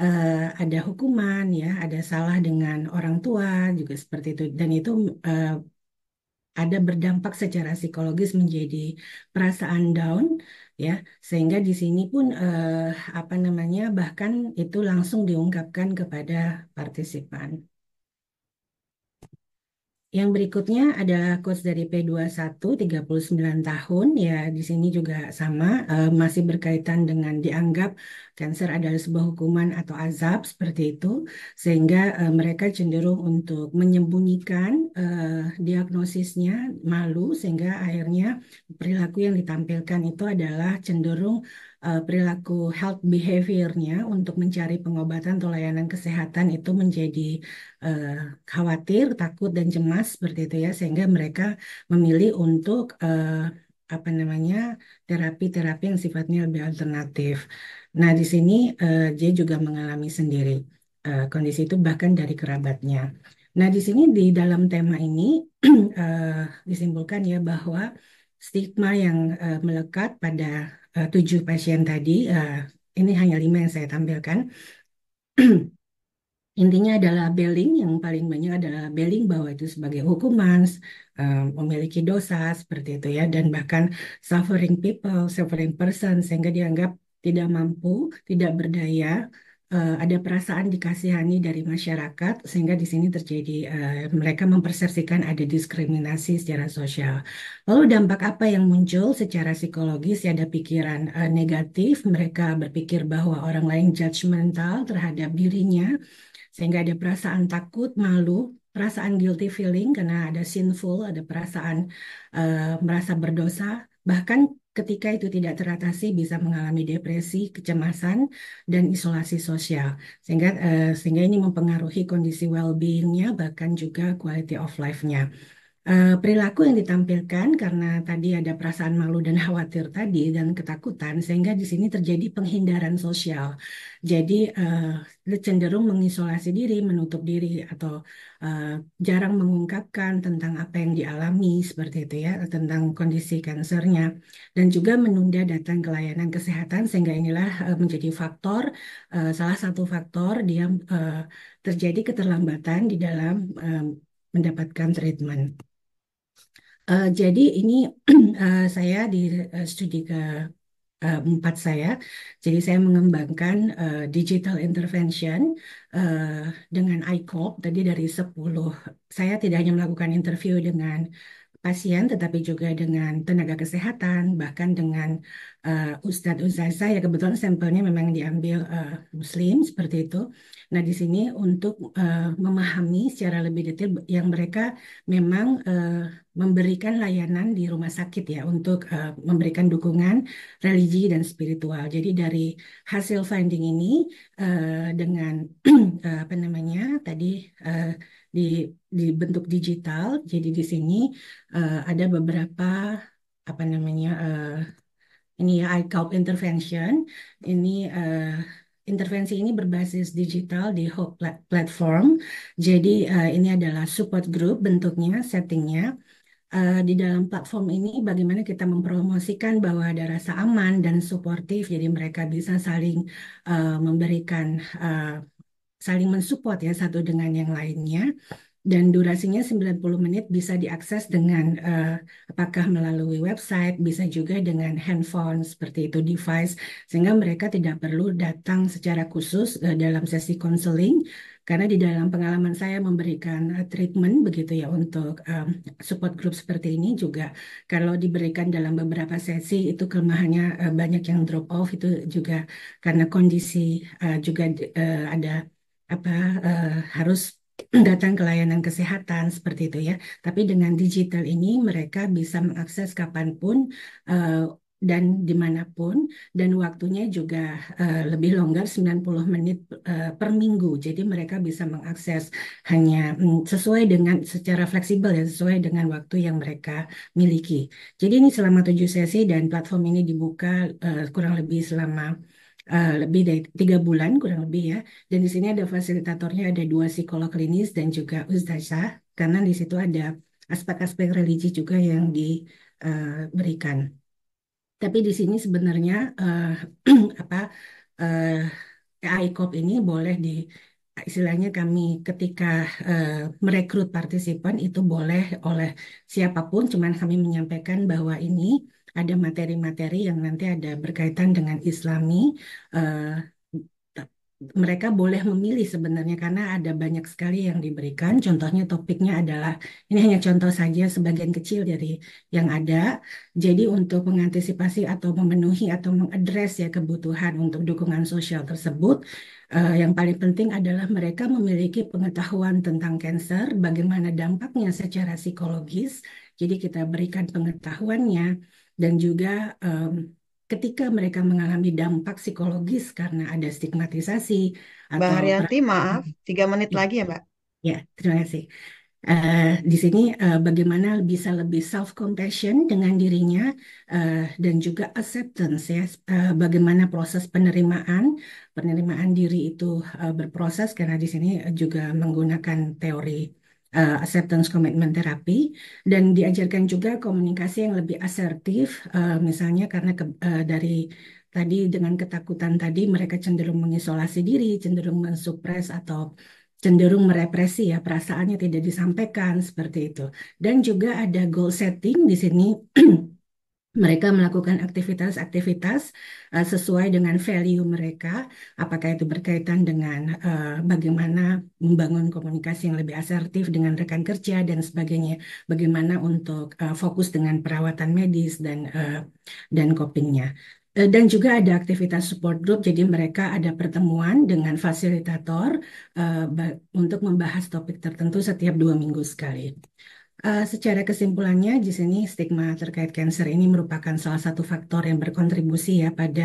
uh, ada hukuman ya, ada salah dengan orang tua juga seperti itu dan itu uh, ada berdampak secara psikologis menjadi perasaan down ya sehingga di sini pun uh, apa namanya bahkan itu langsung diungkapkan kepada partisipan. Yang berikutnya adalah coach dari P21 39 tahun ya di sini juga sama uh, masih berkaitan dengan dianggap cancer adalah sebuah hukuman atau azab seperti itu sehingga uh, mereka cenderung untuk menyembunyikan uh, diagnosisnya malu sehingga akhirnya perilaku yang ditampilkan itu adalah cenderung uh, perilaku health behaviornya untuk mencari pengobatan atau layanan kesehatan itu menjadi uh, khawatir, takut dan cemas seperti itu ya, sehingga mereka memilih untuk uh, apa namanya terapi-terapi yang sifatnya lebih alternatif. Nah, di sini uh, dia juga mengalami sendiri uh, kondisi itu bahkan dari kerabatnya. Nah, di sini di dalam tema ini uh, *clears throat* disimpulkan ya bahwa stigma yang uh, melekat pada uh, tujuh pasien tadi, uh, ini hanya lima yang saya tampilkan. *clears throat* Intinya adalah beling yang paling banyak adalah beling bahwa itu sebagai hukuman, uh, memiliki dosa seperti itu ya, dan bahkan suffering people, suffering person sehingga dianggap tidak mampu, tidak berdaya, uh, ada perasaan dikasihani dari masyarakat sehingga di sini terjadi uh, mereka mempersepsikan ada diskriminasi secara sosial. Lalu dampak apa yang muncul secara psikologis? Ya ada pikiran uh, negatif, mereka berpikir bahwa orang lain judgmental terhadap dirinya sehingga ada perasaan takut, malu, perasaan guilty feeling karena ada sinful, ada perasaan uh, merasa berdosa, bahkan ketika itu tidak teratasi bisa mengalami depresi, kecemasan, dan isolasi sosial. Sehingga uh, sehingga ini mempengaruhi kondisi well-beingnya bahkan juga quality of life-nya. Uh, perilaku yang ditampilkan karena tadi ada perasaan malu dan *laughs* khawatir tadi dan ketakutan sehingga di sini terjadi penghindaran sosial. Jadi uh, cenderung mengisolasi diri, menutup diri atau uh, jarang mengungkapkan tentang apa yang dialami seperti itu ya, tentang kondisi kansernya dan juga menunda datang ke layanan kesehatan sehingga inilah uh, menjadi faktor uh, salah satu faktor dia uh, terjadi keterlambatan di dalam uh, mendapatkan treatment. Uh, jadi ini uh, *clears throat* saya di uh, studi ke empat saya, jadi saya mengembangkan uh, digital intervention uh, dengan ICOP tadi dari 10. Saya tidak hanya melakukan interview dengan pasien tetapi juga dengan tenaga kesehatan bahkan dengan uh, ustadz ustadz saya kebetulan sampelnya memang diambil uh, muslim seperti itu Nah, di sini untuk uh, memahami secara lebih detail yang mereka memang uh, memberikan layanan di rumah sakit ya untuk uh, memberikan dukungan religi dan spiritual. Jadi dari hasil finding ini uh, dengan *clears throat* apa namanya tadi uh, di bentuk digital. Jadi di sini uh, ada beberapa apa namanya uh, ini ya call intervention ini uh, intervensi ini berbasis digital di Hope Platform. Jadi uh, ini adalah support group bentuknya, settingnya. Uh, di dalam platform ini bagaimana kita mempromosikan bahwa ada rasa aman dan suportif, jadi mereka bisa saling uh, memberikan uh, saling mensupport ya satu dengan yang lainnya dan durasinya 90 menit bisa diakses dengan uh, apakah melalui website, bisa juga dengan handphone seperti itu device sehingga mereka tidak perlu datang secara khusus uh, dalam sesi konseling karena di dalam pengalaman saya memberikan uh, treatment begitu ya untuk um, support group seperti ini juga kalau diberikan dalam beberapa sesi itu kelemahannya uh, banyak yang drop off itu juga karena kondisi uh, juga uh, ada apa uh, harus datang ke layanan kesehatan seperti itu ya. Tapi dengan digital ini mereka bisa mengakses kapanpun uh, dan dimanapun dan waktunya juga uh, lebih longgar 90 menit uh, per minggu. Jadi mereka bisa mengakses hanya um, sesuai dengan secara fleksibel ya sesuai dengan waktu yang mereka miliki. Jadi ini selama tujuh sesi dan platform ini dibuka uh, kurang lebih selama uh, lebih dari tiga bulan kurang lebih ya. Dan di sini ada fasilitatornya ada dua psikolog klinis dan juga ustazah karena di situ ada aspek-aspek religi juga yang diberikan. Eh, uh, Tapi di sini sebenarnya uh, *clears throat* apa uh, ini boleh di istilahnya kami ketika uh, merekrut partisipan itu boleh oleh siapapun, cuman kami menyampaikan bahwa ini ada materi-materi yang nanti ada berkaitan dengan Islami. Uh, mereka boleh memilih sebenarnya karena ada banyak sekali yang diberikan. Contohnya topiknya adalah ini hanya contoh saja sebagian kecil dari yang ada. Jadi untuk mengantisipasi atau memenuhi atau mengadres ya kebutuhan untuk dukungan sosial tersebut, uh, yang paling penting adalah mereka memiliki pengetahuan tentang kanker, bagaimana dampaknya secara psikologis. Jadi kita berikan pengetahuannya dan juga um, ketika mereka mengalami dampak psikologis karena ada stigmatisasi Mbak atau Haryanti, maaf, tiga menit iya. lagi ya Mbak. Ya, terima kasih. Uh, di sini uh, bagaimana bisa lebih self compassion dengan dirinya uh, dan juga acceptance ya uh, bagaimana proses penerimaan penerimaan diri itu uh, berproses karena di sini juga menggunakan teori uh, acceptance commitment therapy dan diajarkan juga komunikasi yang lebih asertif uh, misalnya karena ke, uh, dari tadi dengan ketakutan tadi mereka cenderung mengisolasi diri, cenderung mensupres atau cenderung merepresi ya perasaannya tidak disampaikan seperti itu. Dan juga ada goal setting di sini *clears throat* mereka melakukan aktivitas-aktivitas uh, sesuai dengan value mereka, apakah itu berkaitan dengan uh, bagaimana membangun komunikasi yang lebih asertif dengan rekan kerja dan sebagainya, bagaimana untuk uh, fokus dengan perawatan medis dan uh, dan copingnya. Dan juga ada aktivitas support group, jadi mereka ada pertemuan dengan fasilitator uh, untuk membahas topik tertentu setiap dua minggu sekali. Eh, secara kesimpulannya, di sini stigma terkait kanker ini merupakan salah satu faktor yang berkontribusi ya pada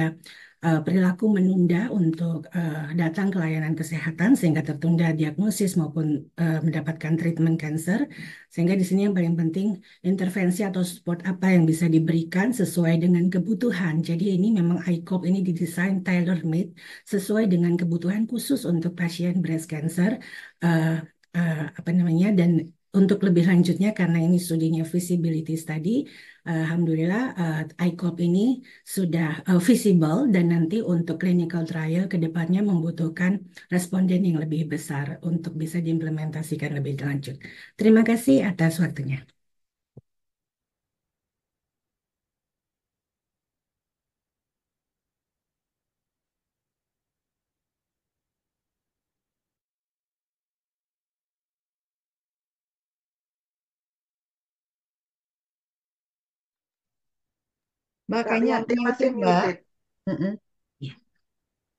uh, perilaku menunda untuk uh, datang ke layanan kesehatan sehingga tertunda diagnosis maupun uh, mendapatkan treatment kanker. Sehingga di sini yang paling penting intervensi atau support apa yang bisa diberikan sesuai dengan kebutuhan. Jadi ini memang ICOP ini didesain tailor made sesuai dengan kebutuhan khusus untuk pasien breast cancer. Uh, uh, apa namanya dan untuk lebih lanjutnya karena ini studinya visibility study, eh, alhamdulillah uh, eh, ICOP ini sudah uh, visible dan nanti untuk clinical trial ke depannya membutuhkan responden yang lebih besar untuk bisa diimplementasikan lebih lanjut. Terima kasih atas waktunya. Makanya Kak Yati masih Mbak.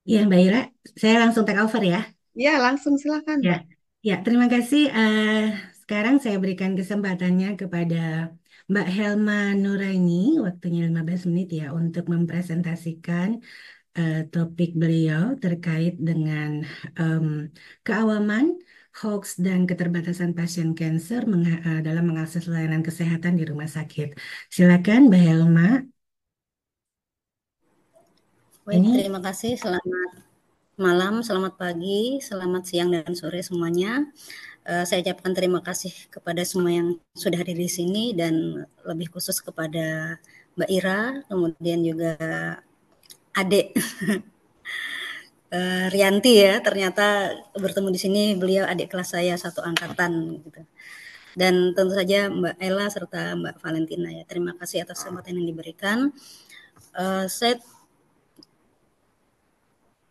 Iya, Ya. Mbak Ira, saya langsung take over ya. Ya, langsung silakan, Ya, ya terima kasih. Uh, sekarang saya berikan kesempatannya kepada Mbak Helma Nuraini, waktunya 15 menit ya, untuk mempresentasikan uh, topik beliau terkait dengan um, keawaman, hoax, dan keterbatasan pasien kanker meng- eh, dalam mengakses layanan kesehatan di rumah sakit. Silakan Mbak Helma, Baik, ini. terima kasih. Selamat malam, selamat pagi, selamat siang dan sore semuanya. Uh, saya ucapkan terima kasih kepada semua yang sudah hadir di sini dan lebih khusus kepada Mbak Ira, kemudian juga Ade. *laughs* uh, Rianti ya, ternyata bertemu di sini beliau adik kelas saya satu angkatan gitu. Dan tentu saja Mbak Ella serta Mbak Valentina ya. Terima kasih atas kesempatan yang diberikan. Uh, saya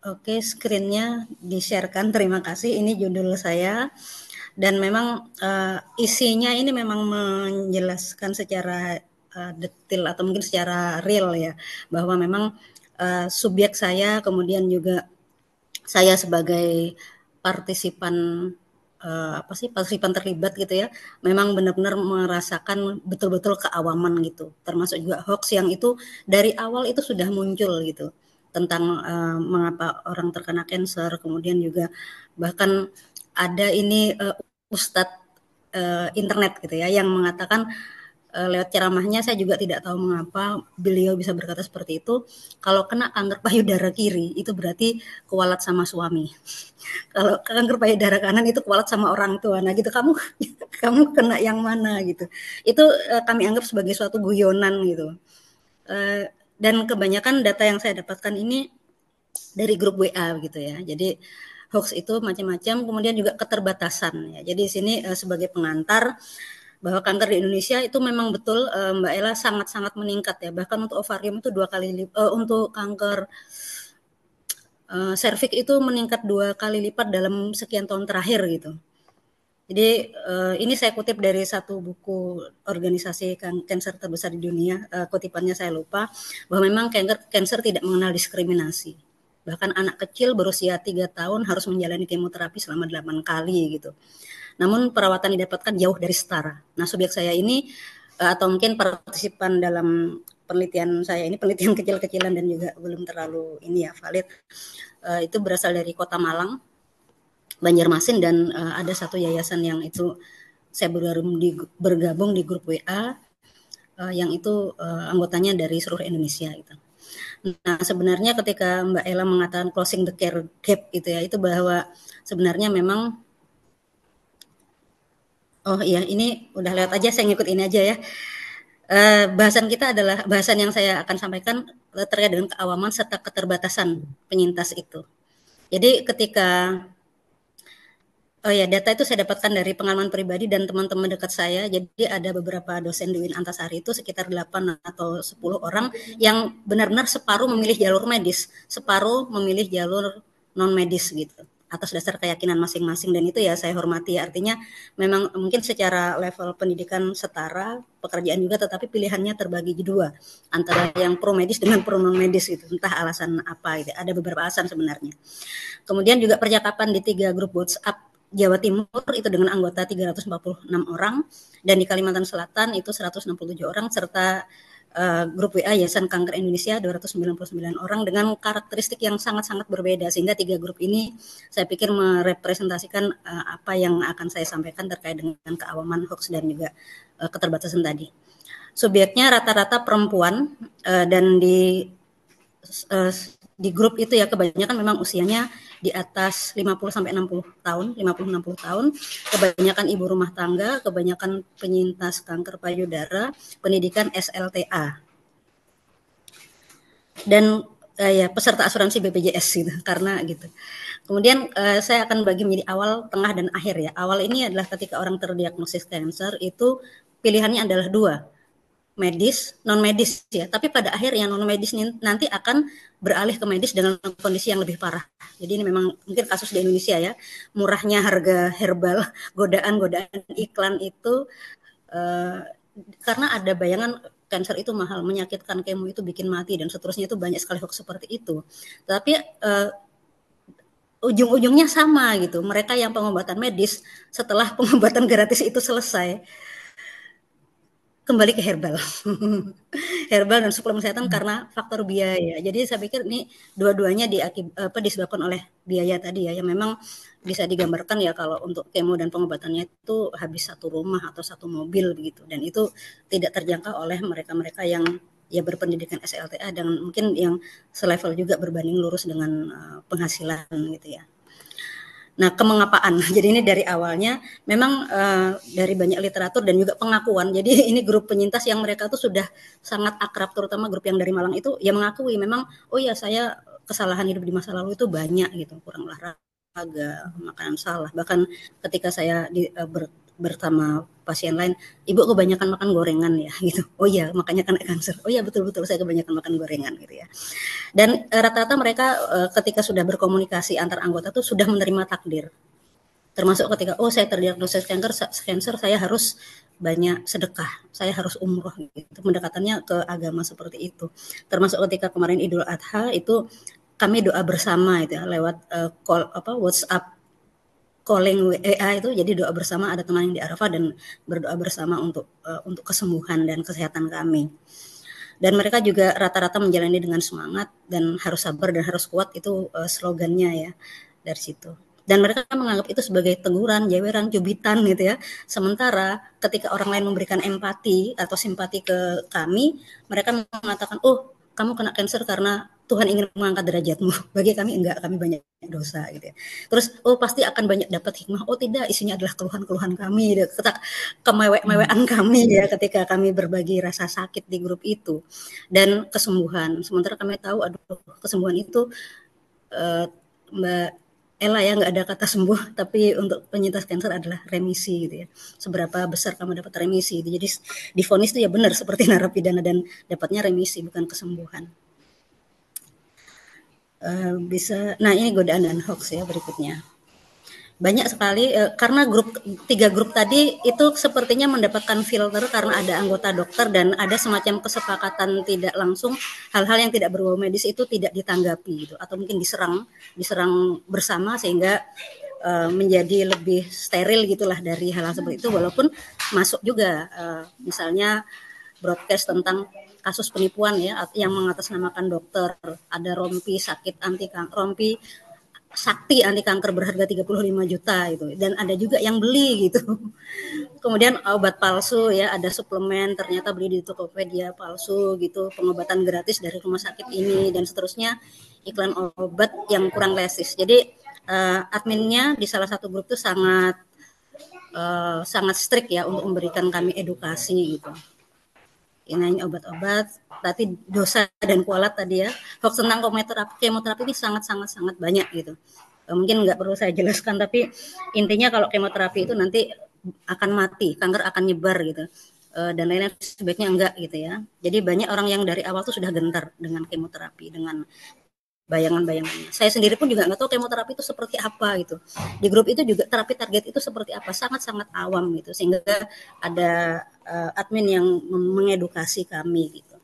Oke, screennya di-sharekan. Terima kasih. Ini judul saya. Dan memang uh, isinya ini memang menjelaskan secara uh, eh, detil atau mungkin secara real ya, bahwa memang uh, subjek saya kemudian juga saya sebagai partisipan uh, apa sih partisipan terlibat gitu ya, memang benar-benar merasakan betul-betul keawaman gitu, termasuk juga hoax yang itu dari awal itu sudah muncul gitu tentang uh, mengapa orang terkena cancer, kemudian juga bahkan ada ini uh, ustadz uh, internet gitu ya yang mengatakan uh, lewat ceramahnya saya juga tidak tahu mengapa beliau bisa berkata seperti itu kalau kena kanker payudara kiri itu berarti kewalat sama suami *laughs* kalau kanker payudara kanan itu kewalat sama orang tua nah gitu kamu *laughs* kamu kena yang mana gitu itu uh, kami anggap sebagai suatu guyonan gitu dan kebanyakan data yang saya dapatkan ini dari grup WA gitu ya. Jadi hoax itu macam-macam, kemudian juga keterbatasan ya. Jadi di sini uh, sebagai pengantar bahwa kanker di Indonesia itu memang betul uh, Mbak Ella sangat-sangat meningkat ya. Bahkan untuk ovarium itu dua kali uh, untuk kanker uh, serviks itu meningkat dua kali lipat dalam sekian tahun terakhir gitu. Jadi uh, ini saya kutip dari satu buku organisasi kanker terbesar di dunia, uh, kutipannya saya lupa, bahwa memang kanker kanker tidak mengenal diskriminasi. Bahkan anak kecil berusia 3 tahun harus menjalani kemoterapi selama 8 kali gitu. Namun perawatan didapatkan jauh dari setara. Nah, subjek saya ini uh, atau mungkin partisipan dalam penelitian saya ini penelitian *laughs* kecil-kecilan dan juga belum terlalu ini ya valid. Uh, itu berasal dari Kota Malang Banjarmasin dan uh, ada satu yayasan yang itu saya baru bergabung di grup WA uh, eh, yang itu uh, anggotanya dari seluruh Indonesia gitu. Nah, sebenarnya ketika Mbak Ella mengatakan closing the care gap gitu ya, itu bahwa sebenarnya memang Oh iya, ini udah lewat aja saya ngikut ini aja ya. Uh, bahasan kita adalah bahasan yang saya akan sampaikan terkait dengan keawaman serta keterbatasan penyintas itu. Jadi ketika Oh ya, data itu saya dapatkan dari pengalaman pribadi dan teman-teman dekat saya. Jadi ada beberapa dosen di Antasari itu sekitar 8 atau 10 orang yang benar-benar separuh memilih jalur medis, separuh memilih jalur non medis gitu atas dasar keyakinan masing-masing dan itu ya saya hormati ya. artinya memang mungkin secara level pendidikan setara pekerjaan juga tetapi pilihannya terbagi dua antara yang pro medis dengan pro non medis gitu entah alasan apa gitu ada beberapa alasan sebenarnya kemudian juga percakapan di tiga grup WhatsApp Jawa Timur itu dengan anggota 346 orang dan di Kalimantan Selatan itu 167 orang serta uh, grup WA Yayasan Kanker Indonesia 299 orang dengan karakteristik yang sangat-sangat berbeda sehingga tiga grup ini saya pikir merepresentasikan uh, apa yang akan saya sampaikan terkait dengan keawaman hoax dan juga uh, keterbatasan tadi. Subjeknya rata-rata perempuan uh, dan di uh, di grup itu ya kebanyakan memang usianya di atas 50 sampai 60 tahun, 50 60 tahun, kebanyakan ibu rumah tangga, kebanyakan penyintas kanker payudara, pendidikan SLTA. Dan eh, ya peserta asuransi BPJS gitu karena gitu. Kemudian eh, saya akan bagi menjadi awal, tengah dan akhir ya. Awal ini adalah ketika orang terdiagnosis kanker itu pilihannya adalah dua medis, non medis ya. Tapi pada akhirnya non medis nanti akan beralih ke medis dengan kondisi yang lebih parah. Jadi ini memang mungkin kasus di Indonesia ya, murahnya harga herbal, *laughs* godaan-godaan iklan itu uh, karena ada bayangan kanker itu mahal, menyakitkan kemo itu bikin mati dan seterusnya itu banyak sekali hoax seperti itu. Tapi uh, ujung-ujungnya sama gitu. Mereka yang pengobatan medis setelah *laughs* pengobatan gratis itu selesai kembali ke herbal. *laughs* herbal dan suplemen kesehatan hmm. karena faktor biaya. Jadi saya pikir ini dua-duanya diakib, apa, disebabkan oleh biaya tadi ya yang memang bisa digambarkan ya kalau untuk kemo dan pengobatannya itu habis satu rumah atau satu mobil begitu dan itu tidak terjangkau oleh mereka-mereka yang ya berpendidikan SLTA dan mungkin yang selevel juga berbanding lurus dengan eh, penghasilan gitu ya. Nah, kemengapaan. *laughs* Jadi ini dari awalnya memang uh, dari banyak literatur dan juga pengakuan. Jadi *laughs* ini grup penyintas yang mereka tuh sudah sangat akrab terutama grup yang dari Malang itu yang mengakui memang oh ya saya kesalahan hidup di masa lalu itu banyak gitu, kurang olahraga, makanan salah. Bahkan ketika saya di, uh, ber, bertama pasien lain, ibu kebanyakan makan gorengan ya *laughs* gitu. Oh iya, makanya kena kanker. Oh iya betul-betul saya kebanyakan makan gorengan gitu ya. Dan e, rata-rata mereka e, ketika sudah berkomunikasi antar anggota tuh sudah menerima takdir. Termasuk ketika oh saya terdiagnosis kanker, kanker saya harus banyak sedekah, saya harus umroh gitu. Pendekatannya ke agama seperti itu. Termasuk ketika kemarin Idul Adha itu kami doa bersama itu ya, lewat uh, call apa WhatsApp calling WA itu jadi doa bersama ada teman yang di Arafah dan berdoa bersama untuk uh, untuk kesembuhan dan kesehatan kami. Dan mereka juga rata-rata menjalani dengan semangat dan harus sabar dan harus kuat itu uh, slogannya ya dari situ. Dan mereka menganggap itu sebagai teguran, jeweran, cubitan gitu ya. Sementara ketika orang lain memberikan empati atau simpati ke kami, mereka mengatakan, "Oh, kamu kena cancer karena Tuhan ingin mengangkat derajatmu. *laughs* Bagi kami enggak, kami banyak dosa gitu ya. Terus oh pasti akan banyak dapat hikmah. Oh tidak, isinya adalah keluhan-keluhan kami, gitu. kemewek mewekan hmm. kami ya ketika kami berbagi rasa sakit di grup itu dan kesembuhan. Sementara kami tahu aduh kesembuhan itu uh, Mbak Ella ya nggak ada kata sembuh *laughs* tapi untuk penyintas kanker adalah remisi gitu ya seberapa besar kamu dapat remisi gitu. jadi difonis itu ya benar seperti *laughs* narapidana dan dapatnya remisi bukan kesembuhan bisa nah ini godaan dan hoax ya berikutnya banyak sekali uh, karena grup tiga grup tadi itu sepertinya mendapatkan filter karena ada anggota dokter dan ada semacam kesepakatan tidak langsung hal-hal yang tidak berbau medis itu tidak ditanggapi gitu atau mungkin diserang diserang bersama sehingga uh, menjadi lebih steril gitulah dari hal-hal seperti itu walaupun masuk juga uh, misalnya broadcast tentang kasus penipuan ya yang mengatasnamakan dokter, ada rompi sakit anti kan, rompi sakti anti kanker berharga 35 juta itu dan ada juga yang beli gitu. *laughs* Kemudian obat palsu ya ada suplemen ternyata beli di Tokopedia palsu gitu, pengobatan gratis dari rumah sakit ini dan seterusnya iklan obat yang kurang lesis Jadi uh, adminnya di salah satu grup itu sangat uh, sangat strict ya untuk memberikan kami edukasi gitu ini obat-obat tapi dosa dan kualat tadi ya hoax tentang kemoterapi kemoterapi ini sangat sangat sangat banyak gitu eh, mungkin nggak perlu saya jelaskan tapi intinya kalau kemoterapi itu nanti akan mati kanker akan nyebar gitu eh, dan lain-lain sebaiknya enggak gitu ya. Jadi banyak orang yang dari awal tuh sudah gentar dengan kemoterapi, dengan bayangan-bayangannya. Saya sendiri pun juga nggak tahu kemoterapi itu seperti apa gitu. Di grup itu juga terapi target itu seperti apa sangat-sangat awam gitu sehingga ada uh, admin yang mengedukasi kami gitu.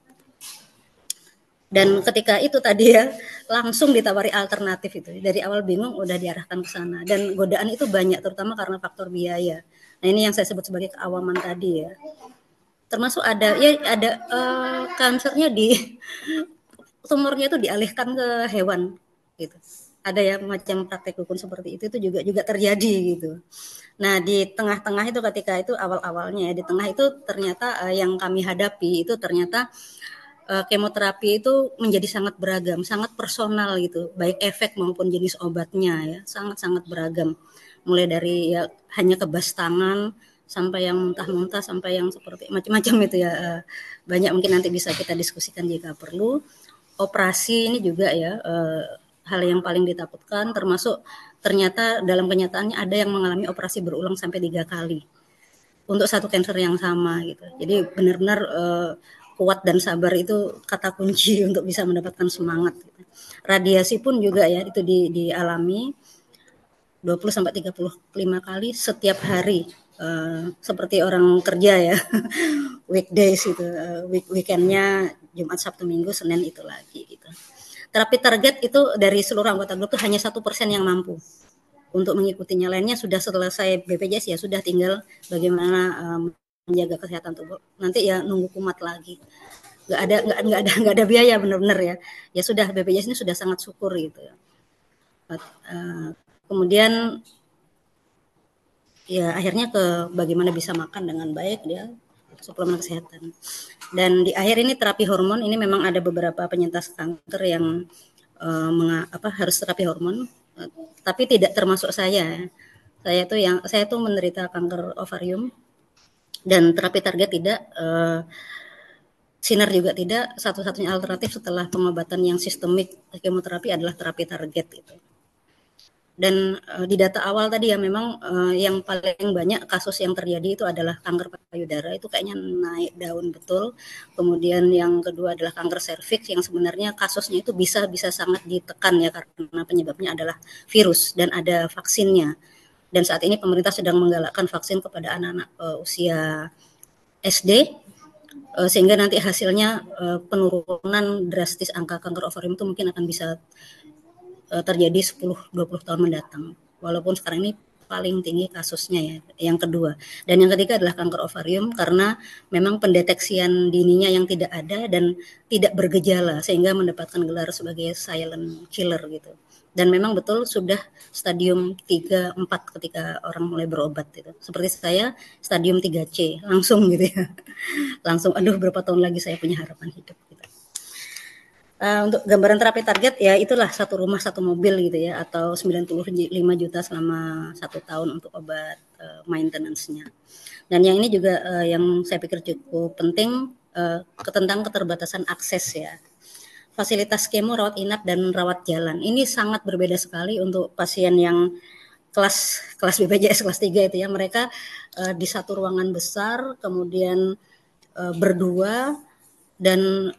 Dan ketika itu tadi ya langsung ditawari alternatif itu. Dari awal bingung udah diarahkan ke sana dan godaan itu banyak terutama karena faktor biaya. Nah, ini yang saya sebut sebagai keawaman tadi ya termasuk ada ya ada uh, kansernya di *laughs* sumurnya itu dialihkan ke hewan gitu ada ya macam praktek hukum seperti itu itu juga juga terjadi gitu. Nah di tengah-tengah itu ketika itu awal-awalnya ya di tengah itu ternyata uh, yang kami hadapi itu ternyata uh, kemoterapi itu menjadi sangat beragam, sangat personal gitu, baik efek maupun jenis obatnya ya sangat-sangat beragam, mulai dari ya hanya kebas tangan sampai yang muntah-muntah sampai yang seperti macam-macam itu ya eh. banyak mungkin nanti bisa kita diskusikan jika perlu operasi ini juga ya e, hal yang paling ditakutkan termasuk ternyata dalam kenyataannya ada yang mengalami operasi berulang sampai tiga kali untuk satu cancer yang sama gitu. Jadi benar-benar e, kuat dan sabar itu kata kunci *laughs* untuk bisa mendapatkan semangat. Gitu. Radiasi pun juga ya itu di, dialami 20 sampai 35 kali setiap hari uh, seperti orang kerja ya *laughs* weekdays itu uh, week weekendnya Jumat, Sabtu, Minggu, Senin itu lagi gitu. Terapi target itu dari seluruh anggota grup itu hanya satu persen yang mampu untuk mengikutinya. Lainnya sudah selesai BPJS ya sudah tinggal bagaimana um, menjaga kesehatan tubuh. Nanti ya nunggu kumat lagi. Gak ada nggak nggak ada nggak ada biaya benar-benar ya. Ya sudah BPJS ini sudah sangat syukur gitu. Uh, kemudian ya akhirnya ke bagaimana bisa makan dengan baik dia suplemen kesehatan. Dan di akhir ini terapi hormon ini memang ada beberapa penyintas kanker yang uh, menga, apa harus terapi hormon, uh, tapi tidak termasuk saya. Saya tuh yang saya tuh menderita kanker ovarium dan terapi target tidak uh, sinar juga tidak satu-satunya alternatif setelah pengobatan yang sistemik kemoterapi adalah terapi target itu dan uh, di data awal tadi ya memang uh, yang paling banyak kasus yang terjadi itu adalah kanker payudara itu kayaknya naik daun betul. Kemudian yang kedua adalah kanker serviks yang sebenarnya kasusnya itu bisa bisa sangat ditekan ya karena penyebabnya adalah virus dan ada vaksinnya. Dan saat ini pemerintah sedang menggalakkan vaksin kepada anak-anak uh, usia SD sehingga nanti hasilnya penurunan drastis angka kanker ovarium itu mungkin akan bisa uh, terjadi 10-20 tahun mendatang. Walaupun sekarang ini paling tinggi kasusnya ya yang kedua dan yang ketiga adalah kanker ovarium karena memang pendeteksian dininya yang tidak ada dan tidak bergejala sehingga mendapatkan gelar sebagai silent killer gitu dan memang betul sudah stadium 3 4 ketika orang mulai berobat gitu. Seperti saya stadium 3C langsung gitu ya. *laughs* Langsung aduh berapa tahun lagi saya punya harapan hidup. Gitu. Eh, untuk gambaran terapi target ya itulah satu rumah satu mobil gitu ya atau 95 juta selama satu tahun untuk obat uh, maintenance-nya. Dan yang ini juga uh, yang saya pikir cukup penting uh, tentang keterbatasan akses ya. Fasilitas kemo rawat inap dan rawat jalan. Ini sangat berbeda sekali untuk pasien yang kelas kelas BPJS kelas 3 itu ya. Mereka uh, di satu ruangan besar kemudian uh, berdua dan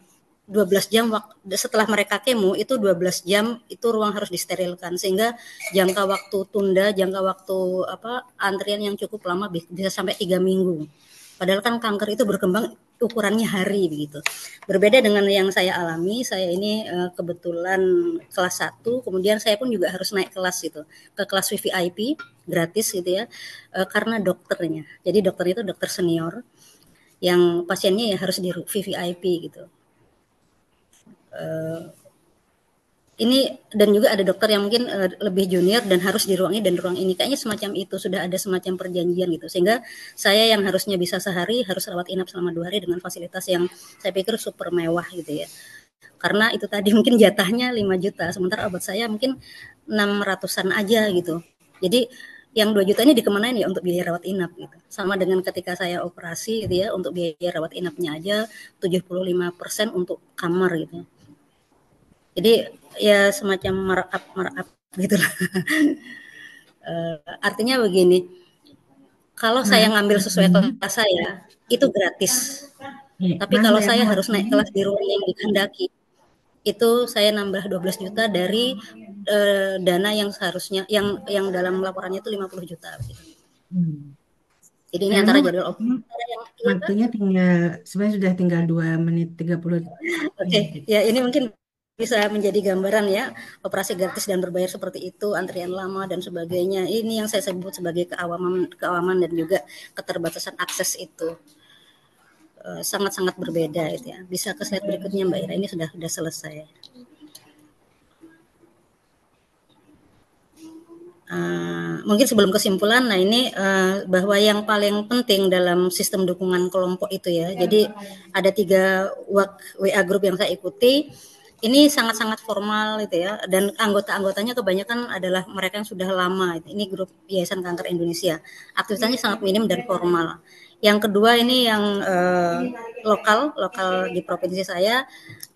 12 jam setelah mereka kemo itu 12 jam itu ruang harus disterilkan sehingga jangka waktu tunda jangka waktu apa antrian yang cukup lama bisa sampai tiga minggu padahal kan kanker itu berkembang ukurannya hari begitu berbeda dengan yang saya alami saya ini eh, kebetulan kelas 1 kemudian saya pun juga harus naik kelas itu ke kelas VVIP gratis gitu ya eh, karena dokternya jadi dokter itu dokter senior yang pasiennya ya harus di VVIP gitu uh, ini dan juga ada dokter yang mungkin uh, lebih junior dan harus di ruang ini dan ruang ini kayaknya semacam itu sudah ada semacam perjanjian gitu sehingga saya yang harusnya bisa sehari harus rawat inap selama dua hari dengan fasilitas yang saya pikir super mewah gitu ya karena itu tadi *laughs* mungkin jatahnya 5 juta sementara obat saya mungkin 600-an aja gitu jadi yang 2 juta ini dikemanain ya untuk biaya rawat inap gitu sama dengan ketika saya operasi gitu ya untuk biaya rawat inapnya aja 75% untuk kamar gitu jadi ya semacam markup markup gitulah uh, *laughs* eh, artinya begini kalau hmm. saya ngambil sesuai hmm. kelas saya itu gratis hmm. tapi kalau ya, saya harus naik kelas di ruang yang dikehendaki itu saya nambah 12 juta dari uh, dana yang seharusnya yang yang dalam laporannya itu 50 juta hmm. Jadi ini hmm. antara jadwal optimal yang waktunya tinggal sebenarnya sudah tinggal dua menit 30 Oke, okay. ya ini mungkin bisa menjadi gambaran ya operasi gratis dan berbayar seperti itu antrian lama dan sebagainya ini yang saya sebut sebagai keawaman keawaman dan juga keterbatasan akses itu eh, sangat-sangat berbeda itu ya bisa ke slide berikutnya mbak Ira ini sudah sudah selesai uh, mungkin sebelum kesimpulan, nah ini uh, bahwa yang paling penting dalam sistem dukungan kelompok itu ya. Jadi ada tiga WA group yang saya ikuti ini sangat-sangat formal itu ya dan anggota-anggotanya kebanyakan adalah mereka yang sudah lama gitu. ini grup Yayasan Kanker Indonesia aktivitasnya sangat minim dan formal yang kedua ini yang eh, lokal lokal di provinsi saya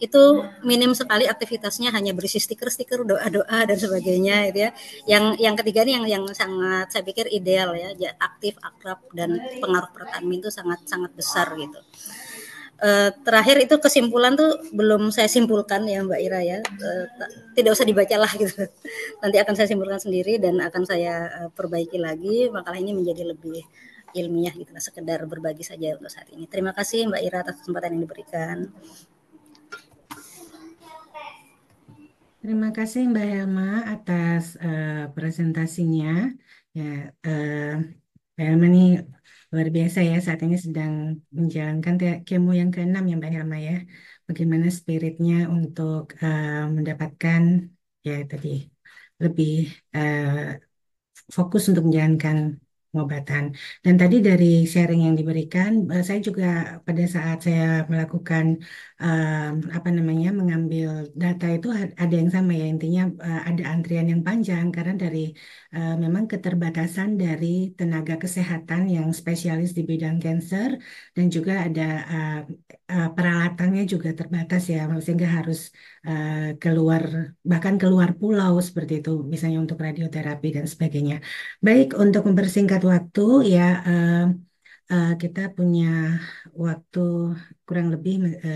itu minim sekali aktivitasnya hanya berisi stiker-stiker doa-doa dan sebagainya itu ya yang yang ketiga ini yang yang sangat saya pikir ideal ya, ya aktif akrab dan pengaruh pertanian itu sangat sangat besar gitu Eh, terakhir itu kesimpulan tuh belum saya simpulkan ya Mbak Ira ya. Eh, tidak usah dibacalah gitu. *laughs* Nanti akan saya simpulkan sendiri dan akan saya eh, perbaiki lagi makalah ini menjadi lebih ilmiah gitu lah sekedar berbagi saja untuk saat ini. Terima kasih Mbak Ira atas kesempatan yang diberikan. Terima kasih Mbak Helma atas uh, presentasinya. Ya, uh, Mbak Helma ini Luar biasa ya, saat ini sedang menjalankan kemo yang keenam ya Mbak Helma ya. Bagaimana spiritnya untuk uh, mendapatkan ya tadi lebih uh, fokus untuk menjalankan pengobatan. Dan tadi dari sharing yang diberikan, eh, saya juga pada saat saya melakukan uh, apa namanya mengambil data itu ada yang sama ya intinya uh, ada antrian yang panjang karena dari uh, memang keterbatasan dari tenaga kesehatan yang spesialis di bidang cancer dan juga ada uh, uh, peralatannya juga terbatas ya sehingga harus uh, keluar bahkan keluar pulau seperti itu misalnya untuk radioterapi dan sebagainya. Baik untuk mempersingkat waktu ya uh, uh, kita punya waktu kurang lebih uh,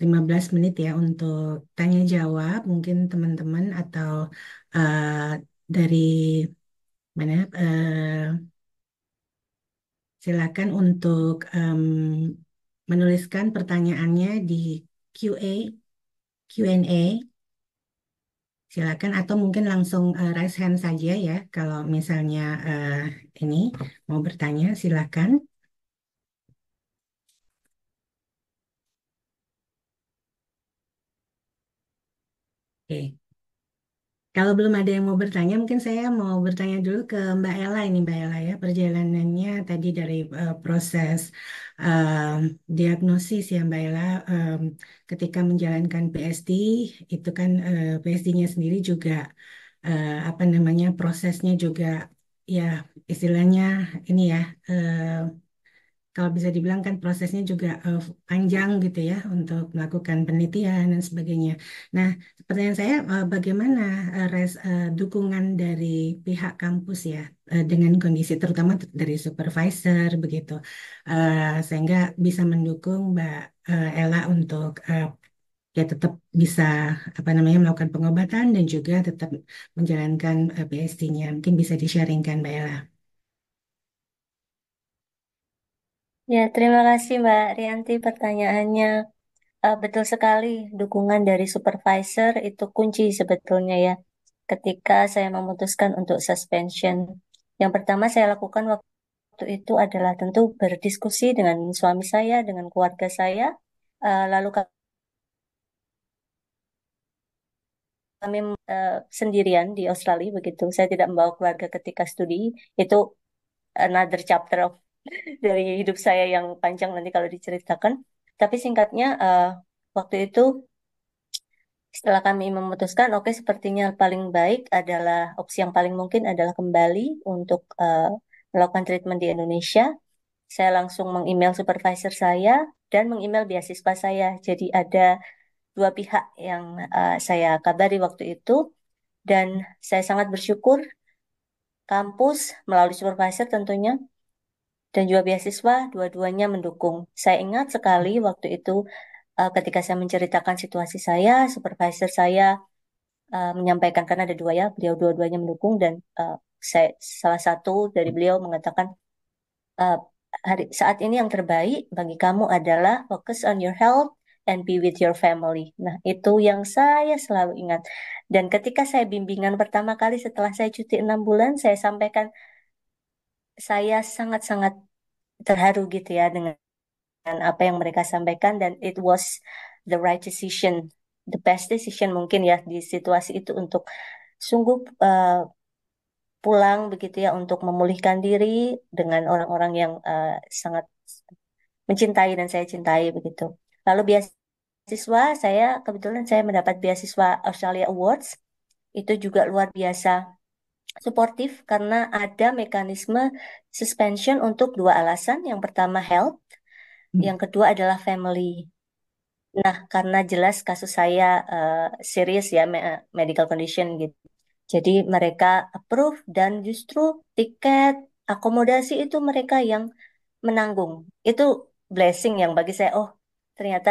eh, 15 menit ya untuk tanya jawab. Mungkin teman-teman atau uh, dari mana uh, silakan untuk um, menuliskan pertanyaannya di QA Q&A Silakan atau mungkin langsung uh, raise hand saja ya kalau misalnya uh, ini mau bertanya silakan. Oke. Kalau belum ada yang mau bertanya, mungkin saya mau bertanya dulu ke Mbak Ella ini, Mbak Ella ya, perjalanannya tadi dari uh, proses uh, diagnosis ya Mbak Ella, um, ketika menjalankan PSD, itu kan PSD-nya sendiri juga uh, apa namanya prosesnya juga ya istilahnya ini ya uh, kalau bisa dibilang kan prosesnya juga eh, panjang gitu ya untuk melakukan penelitian dan sebagainya. Nah, pertanyaan saya eh, bagaimana uh, res, dukungan dari pihak kampus ya dengan kondisi terutama dari supervisor begitu sehingga bisa mendukung Mbak Ella untuk ya tetap bisa apa namanya melakukan pengobatan dan juga tetap menjalankan uh, nya Mungkin bisa di-sharingkan Mbak Ella. Ya, terima kasih Mbak Rianti pertanyaannya. Uh, betul sekali, dukungan dari supervisor itu kunci sebetulnya ya. Ketika saya memutuskan untuk suspension, yang pertama saya lakukan waktu itu adalah tentu berdiskusi dengan suami saya, dengan keluarga saya, Uh, lalu kami uh, sendirian di Australia begitu. Saya tidak membawa keluarga ketika studi. Itu another chapter of dari hidup saya yang panjang nanti kalau diceritakan. Tapi singkatnya uh, waktu itu setelah kami memutuskan oke okay, sepertinya paling baik adalah opsi yang paling mungkin adalah kembali untuk uh, melakukan treatment di Indonesia. Saya langsung meng-email supervisor saya dan meng-email beasiswa saya. Jadi ada dua pihak yang uh, saya kabari waktu itu dan saya sangat bersyukur kampus melalui supervisor tentunya dan juga beasiswa, dua-duanya mendukung. Saya ingat sekali hmm. waktu itu uh, ketika saya menceritakan situasi saya, supervisor saya uh, menyampaikan karena ada dua ya, beliau dua-duanya mendukung dan uh, saya salah satu dari hmm. beliau mengatakan uh, hari saat ini yang terbaik bagi kamu adalah focus on your health and be with your family. Nah, itu yang saya selalu ingat. Dan ketika saya bimbingan pertama kali setelah saya cuti enam bulan, saya sampaikan saya sangat-sangat terharu gitu ya dengan, dengan apa yang mereka sampaikan dan it was the right decision, the best decision mungkin ya di situasi itu untuk sungguh uh, pulang begitu ya untuk memulihkan diri dengan orang-orang yang uh, sangat mencintai dan saya cintai begitu. Lalu beasiswa saya kebetulan saya mendapat beasiswa Australia Awards itu juga luar biasa Suportif karena ada mekanisme suspension untuk dua alasan. Yang pertama health, hmm. yang kedua adalah family. Nah, karena jelas kasus saya uh, serius ya medical condition gitu. Jadi mereka approve dan justru tiket akomodasi itu mereka yang menanggung. Itu blessing yang bagi saya oh ternyata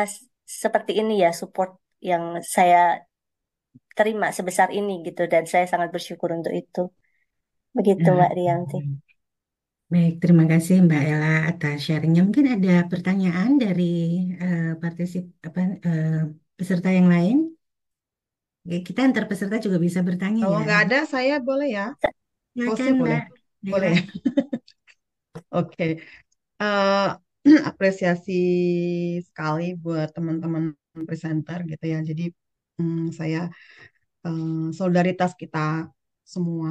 seperti ini ya support yang saya terima sebesar ini gitu dan saya sangat bersyukur untuk itu. Begitu nah, Mbak Rianti. Baik, terima kasih Mbak Ella atas sharingnya. Mungkin ada pertanyaan dari uh, partisip apa uh, peserta yang lain? Oke, kita antar peserta juga bisa bertanya Kalau ya. nggak ada, saya boleh ya? Silakan, Mbak. boleh. Iya. Boleh. *laughs* Oke. uh, *clears throat* apresiasi sekali buat teman-teman presenter gitu ya. Jadi hmm, saya eh, solidaritas kita semua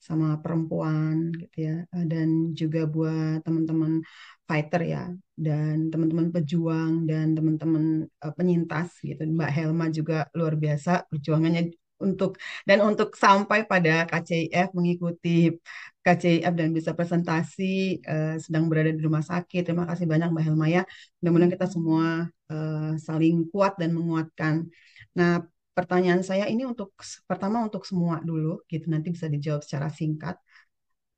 sama perempuan gitu ya eh, dan juga buat teman-teman fighter ya dan teman-teman pejuang dan teman-teman uh, penyintas gitu Mbak Helma juga luar biasa perjuangannya untuk dan untuk sampai pada KCIF mengikuti KCIF dan bisa presentasi uh, sedang berada di rumah sakit terima kasih banyak Mbak Helma ya mudah-mudahan kita semua uh, saling kuat dan menguatkan Nah, pertanyaan saya ini untuk pertama untuk semua dulu gitu nanti bisa dijawab secara singkat.